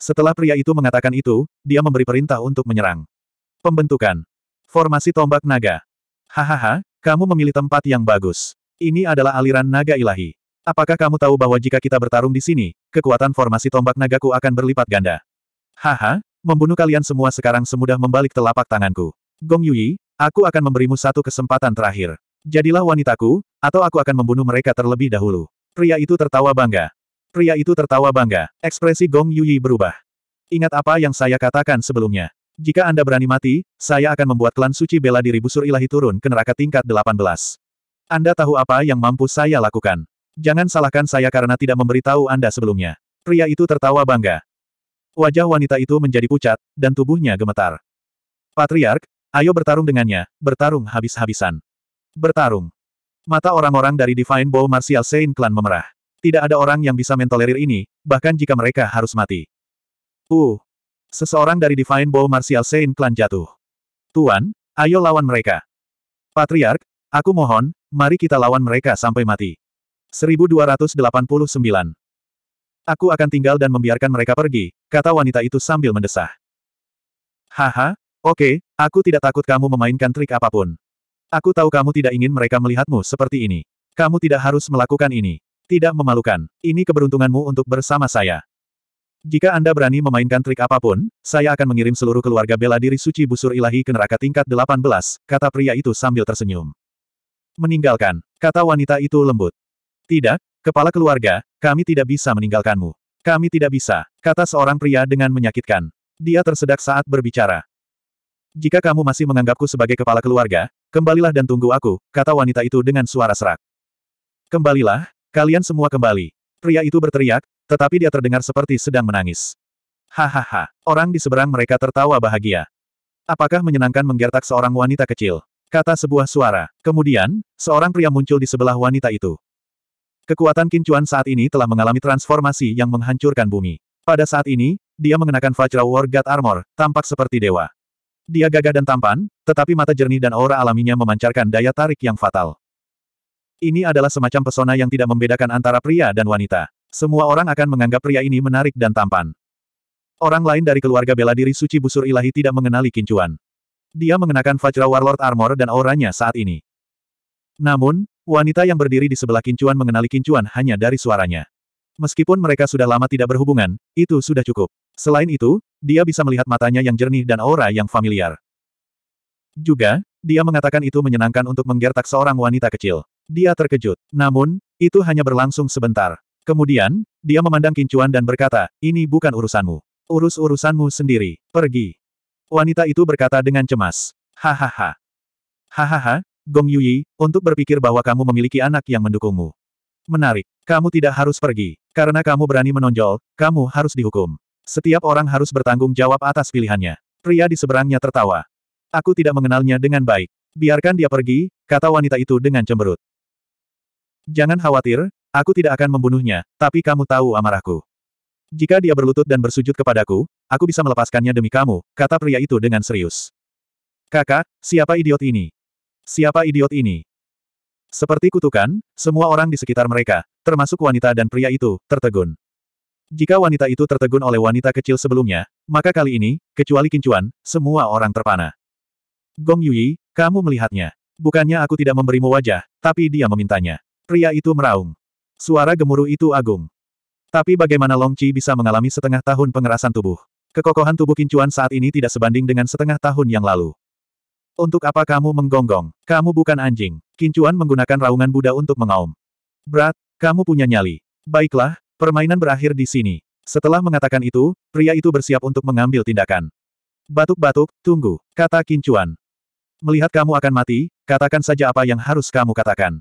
Setelah pria itu mengatakan itu, dia memberi perintah untuk menyerang. Pembentukan. Formasi tombak naga. Hahaha, kamu memilih tempat yang bagus. Ini adalah aliran naga ilahi. Apakah kamu tahu bahwa jika kita bertarung di sini, kekuatan formasi tombak nagaku akan berlipat ganda? Haha, membunuh kalian semua sekarang semudah membalik telapak tanganku. Gong Yui, aku akan memberimu satu kesempatan terakhir. Jadilah wanitaku, atau aku akan membunuh mereka terlebih dahulu. Pria itu tertawa bangga. Pria itu tertawa bangga. Ekspresi Gong Yui berubah. Ingat apa yang saya katakan sebelumnya. Jika Anda berani mati, saya akan membuat klan suci bela diri busur ilahi turun ke neraka tingkat 18. Anda tahu apa yang mampu saya lakukan. Jangan salahkan saya karena tidak memberitahu Anda sebelumnya. Pria itu tertawa bangga. Wajah wanita itu menjadi pucat, dan tubuhnya gemetar. Patriark, ayo bertarung dengannya, bertarung habis-habisan. Bertarung. Mata orang-orang dari Divine Bow Martial Saint Clan memerah. Tidak ada orang yang bisa mentolerir ini, bahkan jika mereka harus mati. Uh. Seseorang dari Divine Bow Martial Saint Clan jatuh. Tuan, ayo lawan mereka. Patriark, aku mohon, Mari kita lawan mereka sampai mati. 1289. Aku akan tinggal dan membiarkan mereka pergi, kata wanita itu sambil mendesah. Haha, oke, okay, aku tidak takut kamu memainkan trik apapun. Aku tahu kamu tidak ingin mereka melihatmu seperti ini. Kamu tidak harus melakukan ini. Tidak memalukan. Ini keberuntunganmu untuk bersama saya. Jika Anda berani memainkan trik apapun, saya akan mengirim seluruh keluarga bela diri suci busur ilahi ke neraka tingkat 18, kata pria itu sambil tersenyum. Meninggalkan, kata wanita itu lembut. Tidak, kepala keluarga, kami tidak bisa meninggalkanmu. Kami tidak bisa, kata seorang pria dengan menyakitkan. Dia tersedak saat berbicara. Jika kamu masih menganggapku sebagai kepala keluarga, kembalilah dan tunggu aku, kata wanita itu dengan suara serak. Kembalilah, kalian semua kembali. Pria itu berteriak, tetapi dia terdengar seperti sedang menangis. Hahaha, orang di seberang mereka tertawa bahagia. Apakah menyenangkan menggertak seorang wanita kecil? Kata sebuah suara. Kemudian, seorang pria muncul di sebelah wanita itu. Kekuatan Kincuan saat ini telah mengalami transformasi yang menghancurkan bumi. Pada saat ini, dia mengenakan Vajra War God Armor, tampak seperti dewa. Dia gagah dan tampan, tetapi mata jernih dan aura alaminya memancarkan daya tarik yang fatal. Ini adalah semacam pesona yang tidak membedakan antara pria dan wanita. Semua orang akan menganggap pria ini menarik dan tampan. Orang lain dari keluarga bela diri suci busur ilahi tidak mengenali kincuan. Dia mengenakan fajra Warlord Armor dan auranya saat ini. Namun, wanita yang berdiri di sebelah kincuan mengenali kincuan hanya dari suaranya. Meskipun mereka sudah lama tidak berhubungan, itu sudah cukup. Selain itu, dia bisa melihat matanya yang jernih dan aura yang familiar. Juga, dia mengatakan itu menyenangkan untuk menggertak seorang wanita kecil. Dia terkejut. Namun, itu hanya berlangsung sebentar. Kemudian, dia memandang kincuan dan berkata, ini bukan urusanmu. Urus urusanmu sendiri. Pergi. Wanita itu berkata dengan cemas. Hahaha. Hahaha, Gong Yuyi, untuk berpikir bahwa kamu memiliki anak yang mendukungmu. Menarik. Kamu tidak harus pergi. Karena kamu berani menonjol, kamu harus dihukum. Setiap orang harus bertanggung jawab atas pilihannya. Pria di seberangnya tertawa. Aku tidak mengenalnya dengan baik. Biarkan dia pergi, kata wanita itu dengan cemberut. Jangan khawatir, aku tidak akan membunuhnya, tapi kamu tahu amarahku. Jika dia berlutut dan bersujud kepadaku, aku bisa melepaskannya demi kamu, kata pria itu dengan serius. Kakak, siapa idiot ini? Siapa idiot ini? Seperti kutukan, semua orang di sekitar mereka, termasuk wanita dan pria itu, tertegun. Jika wanita itu tertegun oleh wanita kecil sebelumnya, maka kali ini, kecuali kincuan, semua orang terpana. Gong Yui, kamu melihatnya. Bukannya aku tidak memberimu wajah, tapi dia memintanya. Pria itu meraung. Suara gemuruh itu agung. Tapi bagaimana Long Qi bisa mengalami setengah tahun pengerasan tubuh? Kekokohan tubuh Kincuan saat ini tidak sebanding dengan setengah tahun yang lalu. Untuk apa kamu menggonggong? Kamu bukan anjing. Kincuan menggunakan raungan Buddha untuk mengaum. Berat, kamu punya nyali. Baiklah, permainan berakhir di sini. Setelah mengatakan itu, pria itu bersiap untuk mengambil tindakan. Batuk-batuk, tunggu, kata Kincuan. Melihat kamu akan mati, katakan saja apa yang harus kamu katakan.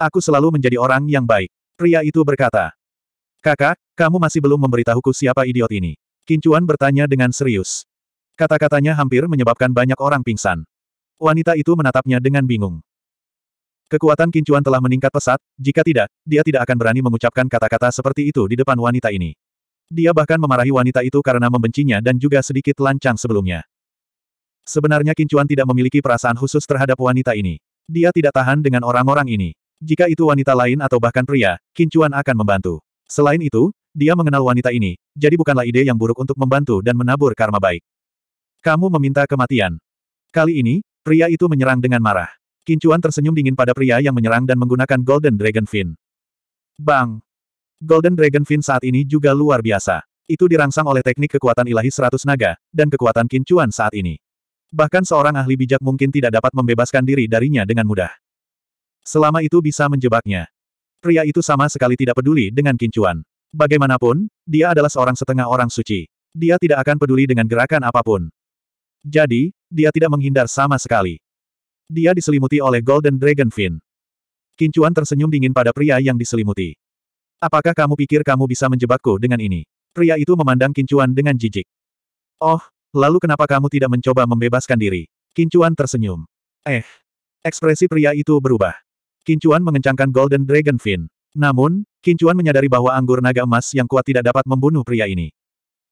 Aku selalu menjadi orang yang baik. Pria itu berkata. Kakak, kamu masih belum memberitahuku siapa idiot ini. Kincuan bertanya dengan serius. Kata-katanya hampir menyebabkan banyak orang pingsan. Wanita itu menatapnya dengan bingung. Kekuatan Kincuan telah meningkat pesat, jika tidak, dia tidak akan berani mengucapkan kata-kata seperti itu di depan wanita ini. Dia bahkan memarahi wanita itu karena membencinya dan juga sedikit lancang sebelumnya. Sebenarnya Kincuan tidak memiliki perasaan khusus terhadap wanita ini. Dia tidak tahan dengan orang-orang ini. Jika itu wanita lain atau bahkan pria, Kincuan akan membantu. Selain itu, dia mengenal wanita ini, jadi bukanlah ide yang buruk untuk membantu dan menabur karma baik. Kamu meminta kematian. Kali ini, pria itu menyerang dengan marah. Kincuan tersenyum dingin pada pria yang menyerang dan menggunakan Golden Dragon Fin. Bang! Golden Dragon Fin saat ini juga luar biasa. Itu dirangsang oleh teknik kekuatan ilahi seratus naga, dan kekuatan kincuan saat ini. Bahkan seorang ahli bijak mungkin tidak dapat membebaskan diri darinya dengan mudah. Selama itu bisa menjebaknya. Pria itu sama sekali tidak peduli dengan kincuan. Bagaimanapun, dia adalah seorang setengah orang suci. Dia tidak akan peduli dengan gerakan apapun. Jadi, dia tidak menghindar sama sekali. Dia diselimuti oleh Golden Dragon Fin. Kincuan tersenyum dingin pada pria yang diselimuti. Apakah kamu pikir kamu bisa menjebakku dengan ini? Pria itu memandang Kincuan dengan jijik. Oh, lalu kenapa kamu tidak mencoba membebaskan diri? Kincuan tersenyum. Eh. Ekspresi pria itu berubah. Kincuan mengencangkan Golden Dragon Fin. Namun, Kincuan menyadari bahwa anggur naga emas yang kuat tidak dapat membunuh pria ini.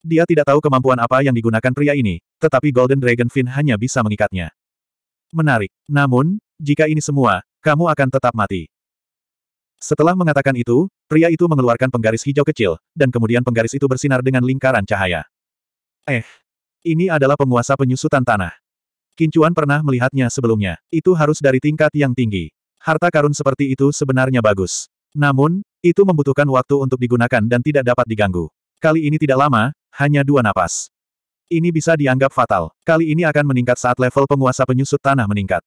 Dia tidak tahu kemampuan apa yang digunakan pria ini, tetapi Golden Dragon Fin hanya bisa mengikatnya. Menarik. Namun, jika ini semua, kamu akan tetap mati. Setelah mengatakan itu, pria itu mengeluarkan penggaris hijau kecil, dan kemudian penggaris itu bersinar dengan lingkaran cahaya. Eh, ini adalah penguasa penyusutan tanah. Kincuan pernah melihatnya sebelumnya. Itu harus dari tingkat yang tinggi. Harta karun seperti itu sebenarnya bagus. Namun, itu membutuhkan waktu untuk digunakan dan tidak dapat diganggu. Kali ini tidak lama, hanya dua napas. Ini bisa dianggap fatal. Kali ini akan meningkat saat level penguasa penyusut tanah meningkat.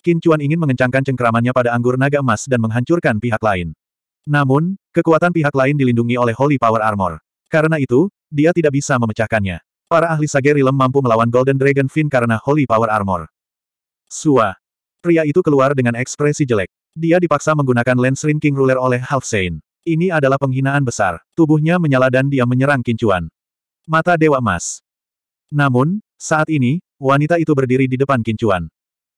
Qin Chuan ingin mengencangkan cengkeramannya pada anggur naga emas dan menghancurkan pihak lain. Namun, kekuatan pihak lain dilindungi oleh Holy Power Armor. Karena itu, dia tidak bisa memecahkannya. Para ahli Sage mampu melawan Golden Dragon Fin karena Holy Power Armor. Suah. Pria itu keluar dengan ekspresi jelek. Dia dipaksa menggunakan lens ringking ruler oleh Halfsein. Ini adalah penghinaan besar. Tubuhnya menyala dan dia menyerang kincuan. Mata Dewa Emas. Namun, saat ini, wanita itu berdiri di depan kincuan.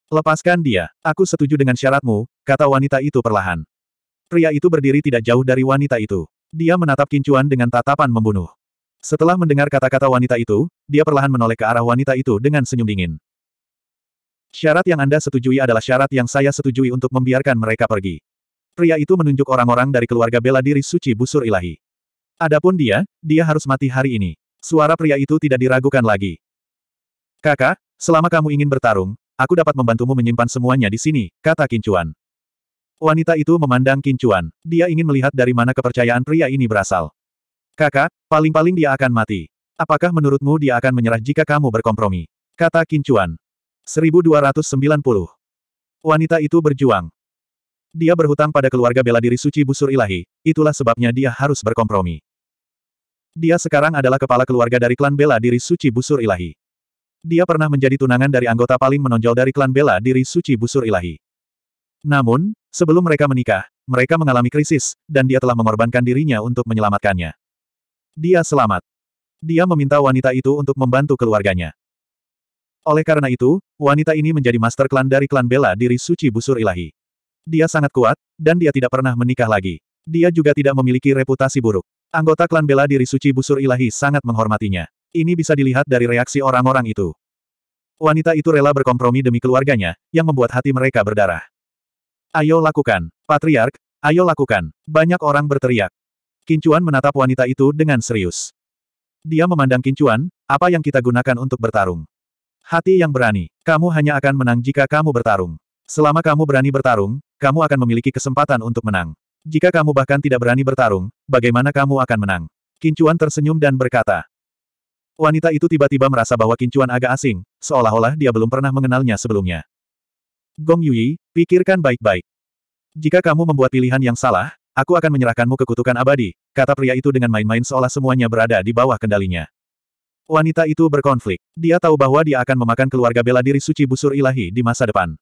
Lepaskan dia. Aku setuju dengan syaratmu, kata wanita itu perlahan. Pria itu berdiri tidak jauh dari wanita itu. Dia menatap kincuan dengan tatapan membunuh. Setelah mendengar kata-kata wanita itu, dia perlahan menoleh ke arah wanita itu dengan senyum dingin. Syarat yang Anda setujui adalah syarat yang saya setujui untuk membiarkan mereka pergi. Pria itu menunjuk orang-orang dari keluarga bela diri suci busur ilahi. Adapun dia, dia harus mati hari ini. Suara pria itu tidak diragukan lagi. Kakak, selama kamu ingin bertarung, aku dapat membantumu menyimpan semuanya di sini, kata Kincuan. Wanita itu memandang Kincuan. Dia ingin melihat dari mana kepercayaan pria ini berasal. Kakak, paling-paling dia akan mati. Apakah menurutmu dia akan menyerah jika kamu berkompromi? Kata Kincuan. 1290. Wanita itu berjuang. Dia berhutang pada keluarga bela diri suci busur ilahi, itulah sebabnya dia harus berkompromi. Dia sekarang adalah kepala keluarga dari klan bela diri suci busur ilahi. Dia pernah menjadi tunangan dari anggota paling menonjol dari klan bela diri suci busur ilahi. Namun, sebelum mereka menikah, mereka mengalami krisis, dan dia telah mengorbankan dirinya untuk menyelamatkannya. Dia selamat. Dia meminta wanita itu untuk membantu keluarganya. Oleh karena itu, wanita ini menjadi master klan dari klan bela diri suci busur ilahi. Dia sangat kuat, dan dia tidak pernah menikah lagi. Dia juga tidak memiliki reputasi buruk. Anggota klan bela diri suci busur ilahi sangat menghormatinya. Ini bisa dilihat dari reaksi orang-orang itu. Wanita itu rela berkompromi demi keluarganya, yang membuat hati mereka berdarah. Ayo lakukan, Patriark, ayo lakukan. Banyak orang berteriak. Kincuan menatap wanita itu dengan serius. Dia memandang Kincuan, apa yang kita gunakan untuk bertarung. Hati yang berani. Kamu hanya akan menang jika kamu bertarung. Selama kamu berani bertarung, kamu akan memiliki kesempatan untuk menang. Jika kamu bahkan tidak berani bertarung, bagaimana kamu akan menang? Kincuan tersenyum dan berkata. Wanita itu tiba-tiba merasa bahwa Kincuan agak asing, seolah-olah dia belum pernah mengenalnya sebelumnya. Gong Yui, pikirkan baik-baik. Jika kamu membuat pilihan yang salah, aku akan menyerahkanmu ke kutukan abadi, kata pria itu dengan main-main seolah semuanya berada di bawah kendalinya. Wanita itu berkonflik. Dia tahu bahwa dia akan memakan keluarga bela diri suci busur ilahi di masa depan.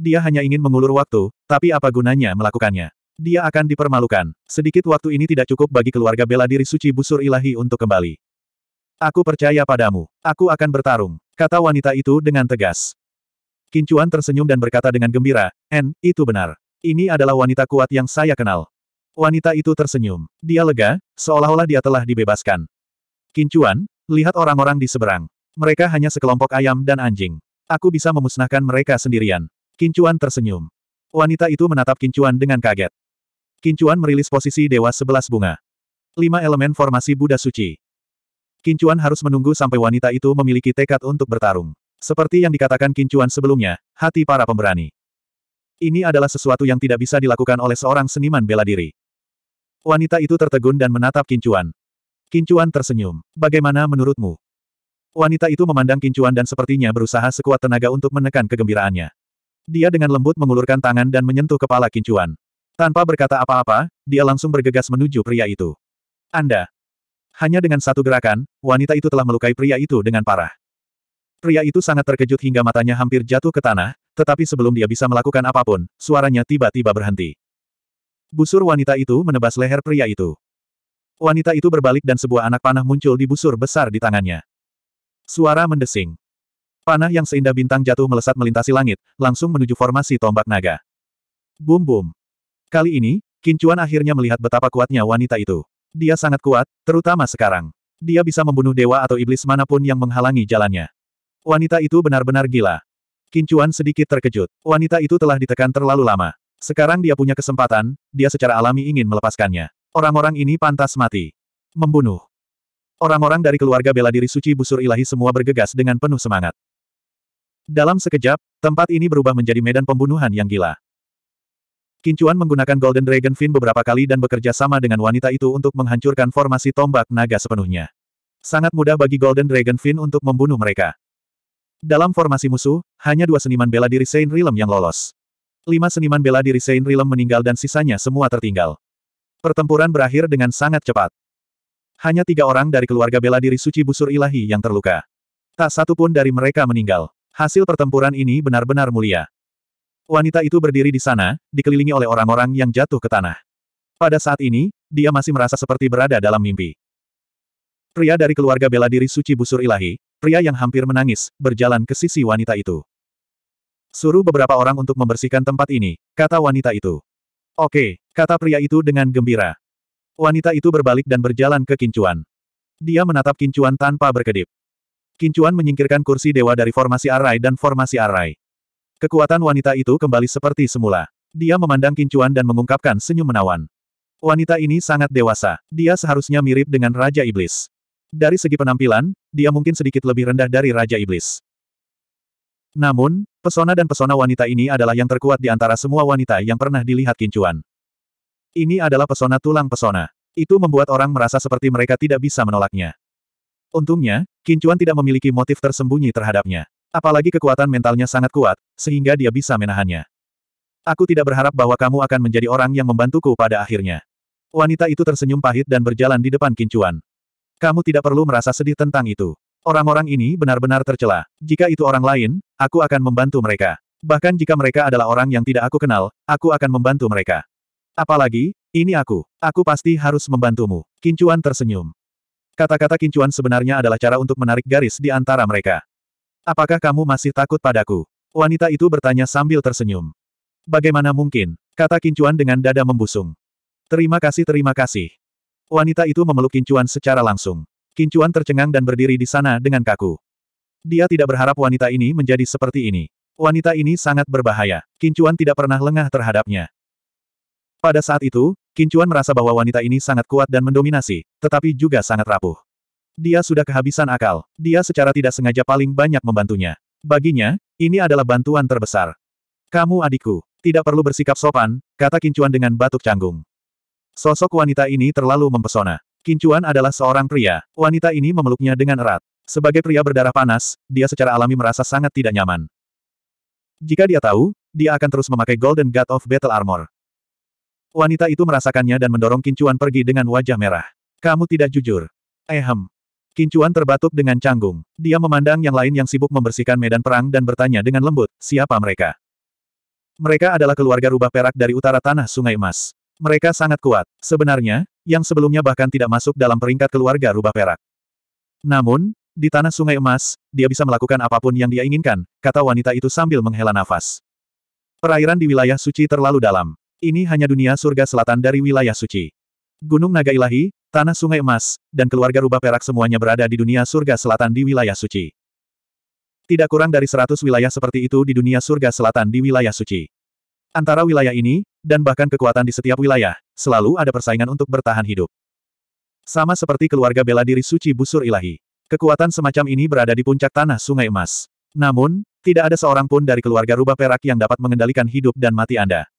Dia hanya ingin mengulur waktu, tapi apa gunanya melakukannya? Dia akan dipermalukan. Sedikit waktu ini tidak cukup bagi keluarga bela diri suci busur ilahi untuk kembali. Aku percaya padamu. Aku akan bertarung, kata wanita itu dengan tegas. Kincuan tersenyum dan berkata dengan gembira, En, itu benar. Ini adalah wanita kuat yang saya kenal. Wanita itu tersenyum. Dia lega, seolah-olah dia telah dibebaskan. Kincuan, Lihat orang-orang di seberang. Mereka hanya sekelompok ayam dan anjing. Aku bisa memusnahkan mereka sendirian. Kincuan tersenyum. Wanita itu menatap Kincuan dengan kaget. Kincuan merilis posisi Dewa Sebelas Bunga. Lima elemen formasi Buddha Suci. Kincuan harus menunggu sampai wanita itu memiliki tekad untuk bertarung. Seperti yang dikatakan Kincuan sebelumnya, hati para pemberani. Ini adalah sesuatu yang tidak bisa dilakukan oleh seorang seniman bela diri. Wanita itu tertegun dan menatap Kincuan. Kincuan tersenyum. Bagaimana menurutmu? Wanita itu memandang Kincuan dan sepertinya berusaha sekuat tenaga untuk menekan kegembiraannya. Dia dengan lembut mengulurkan tangan dan menyentuh kepala Kincuan. Tanpa berkata apa-apa, dia langsung bergegas menuju pria itu. Anda. Hanya dengan satu gerakan, wanita itu telah melukai pria itu dengan parah. Pria itu sangat terkejut hingga matanya hampir jatuh ke tanah, tetapi sebelum dia bisa melakukan apapun, suaranya tiba-tiba berhenti. Busur wanita itu menebas leher pria itu. Wanita itu berbalik dan sebuah anak panah muncul di busur besar di tangannya. Suara mendesing. Panah yang seindah bintang jatuh melesat melintasi langit, langsung menuju formasi tombak naga. Bum bum. Kali ini, Kincuan akhirnya melihat betapa kuatnya wanita itu. Dia sangat kuat, terutama sekarang. Dia bisa membunuh dewa atau iblis manapun yang menghalangi jalannya. Wanita itu benar-benar gila. Kincuan sedikit terkejut. Wanita itu telah ditekan terlalu lama. Sekarang dia punya kesempatan, dia secara alami ingin melepaskannya. Orang-orang ini pantas mati. Membunuh. Orang-orang dari keluarga bela diri suci busur ilahi semua bergegas dengan penuh semangat. Dalam sekejap, tempat ini berubah menjadi medan pembunuhan yang gila. Kincuan menggunakan Golden Dragon Fin beberapa kali dan bekerja sama dengan wanita itu untuk menghancurkan formasi tombak naga sepenuhnya. Sangat mudah bagi Golden Dragon Fin untuk membunuh mereka. Dalam formasi musuh, hanya dua seniman bela diri Saint Realm yang lolos. Lima seniman bela diri Saint Realm meninggal dan sisanya semua tertinggal. Pertempuran berakhir dengan sangat cepat. Hanya tiga orang dari keluarga bela diri suci busur ilahi yang terluka. Tak satu pun dari mereka meninggal. Hasil pertempuran ini benar-benar mulia. Wanita itu berdiri di sana, dikelilingi oleh orang-orang yang jatuh ke tanah. Pada saat ini, dia masih merasa seperti berada dalam mimpi. Pria dari keluarga bela diri suci busur ilahi, pria yang hampir menangis, berjalan ke sisi wanita itu. Suruh beberapa orang untuk membersihkan tempat ini, kata wanita itu. Oke, kata pria itu dengan gembira. Wanita itu berbalik dan berjalan ke Kincuan. Dia menatap Kincuan tanpa berkedip. Kincuan menyingkirkan kursi dewa dari formasi Arai dan formasi Arai. Kekuatan wanita itu kembali seperti semula. Dia memandang Kincuan dan mengungkapkan senyum menawan. Wanita ini sangat dewasa. Dia seharusnya mirip dengan Raja Iblis. Dari segi penampilan, dia mungkin sedikit lebih rendah dari Raja Iblis. Namun, Pesona dan pesona wanita ini adalah yang terkuat di antara semua wanita yang pernah dilihat Kincuan. Ini adalah pesona tulang pesona. Itu membuat orang merasa seperti mereka tidak bisa menolaknya. Untungnya, Kincuan tidak memiliki motif tersembunyi terhadapnya. Apalagi kekuatan mentalnya sangat kuat, sehingga dia bisa menahannya. Aku tidak berharap bahwa kamu akan menjadi orang yang membantuku pada akhirnya. Wanita itu tersenyum pahit dan berjalan di depan Kincuan. Kamu tidak perlu merasa sedih tentang itu. Orang-orang ini benar-benar tercela. Jika itu orang lain, aku akan membantu mereka. Bahkan jika mereka adalah orang yang tidak aku kenal, aku akan membantu mereka. Apalagi, ini aku. Aku pasti harus membantumu. Kincuan tersenyum. Kata-kata kincuan sebenarnya adalah cara untuk menarik garis di antara mereka. Apakah kamu masih takut padaku? Wanita itu bertanya sambil tersenyum. Bagaimana mungkin? Kata kincuan dengan dada membusung. Terima kasih terima kasih. Wanita itu memeluk kincuan secara langsung. Kincuan tercengang dan berdiri di sana dengan kaku. Dia tidak berharap wanita ini menjadi seperti ini. Wanita ini sangat berbahaya. Kincuan tidak pernah lengah terhadapnya. Pada saat itu, Kincuan merasa bahwa wanita ini sangat kuat dan mendominasi, tetapi juga sangat rapuh. Dia sudah kehabisan akal. Dia secara tidak sengaja paling banyak membantunya. Baginya, ini adalah bantuan terbesar. Kamu adikku, tidak perlu bersikap sopan, kata Kincuan dengan batuk canggung. Sosok wanita ini terlalu mempesona. Kincuan adalah seorang pria, wanita ini memeluknya dengan erat. Sebagai pria berdarah panas, dia secara alami merasa sangat tidak nyaman. Jika dia tahu, dia akan terus memakai Golden God of Battle Armor. Wanita itu merasakannya dan mendorong Kincuan pergi dengan wajah merah. Kamu tidak jujur. Ehem. Kincuan terbatuk dengan canggung. Dia memandang yang lain yang sibuk membersihkan medan perang dan bertanya dengan lembut, siapa mereka? Mereka adalah keluarga rubah perak dari utara tanah Sungai Emas. Mereka sangat kuat. Sebenarnya, yang sebelumnya bahkan tidak masuk dalam peringkat keluarga rubah perak. Namun, di tanah sungai emas, dia bisa melakukan apapun yang dia inginkan, kata wanita itu sambil menghela nafas. Perairan di wilayah suci terlalu dalam. Ini hanya dunia surga selatan dari wilayah suci. Gunung Naga Ilahi, Tanah Sungai Emas, dan keluarga rubah perak semuanya berada di dunia surga selatan di wilayah suci. Tidak kurang dari seratus wilayah seperti itu di dunia surga selatan di wilayah suci. Antara wilayah ini, dan bahkan kekuatan di setiap wilayah, selalu ada persaingan untuk bertahan hidup. Sama seperti keluarga bela diri suci busur ilahi. Kekuatan semacam ini berada di puncak tanah sungai emas. Namun, tidak ada seorang pun dari keluarga rubah perak yang dapat mengendalikan hidup dan mati Anda.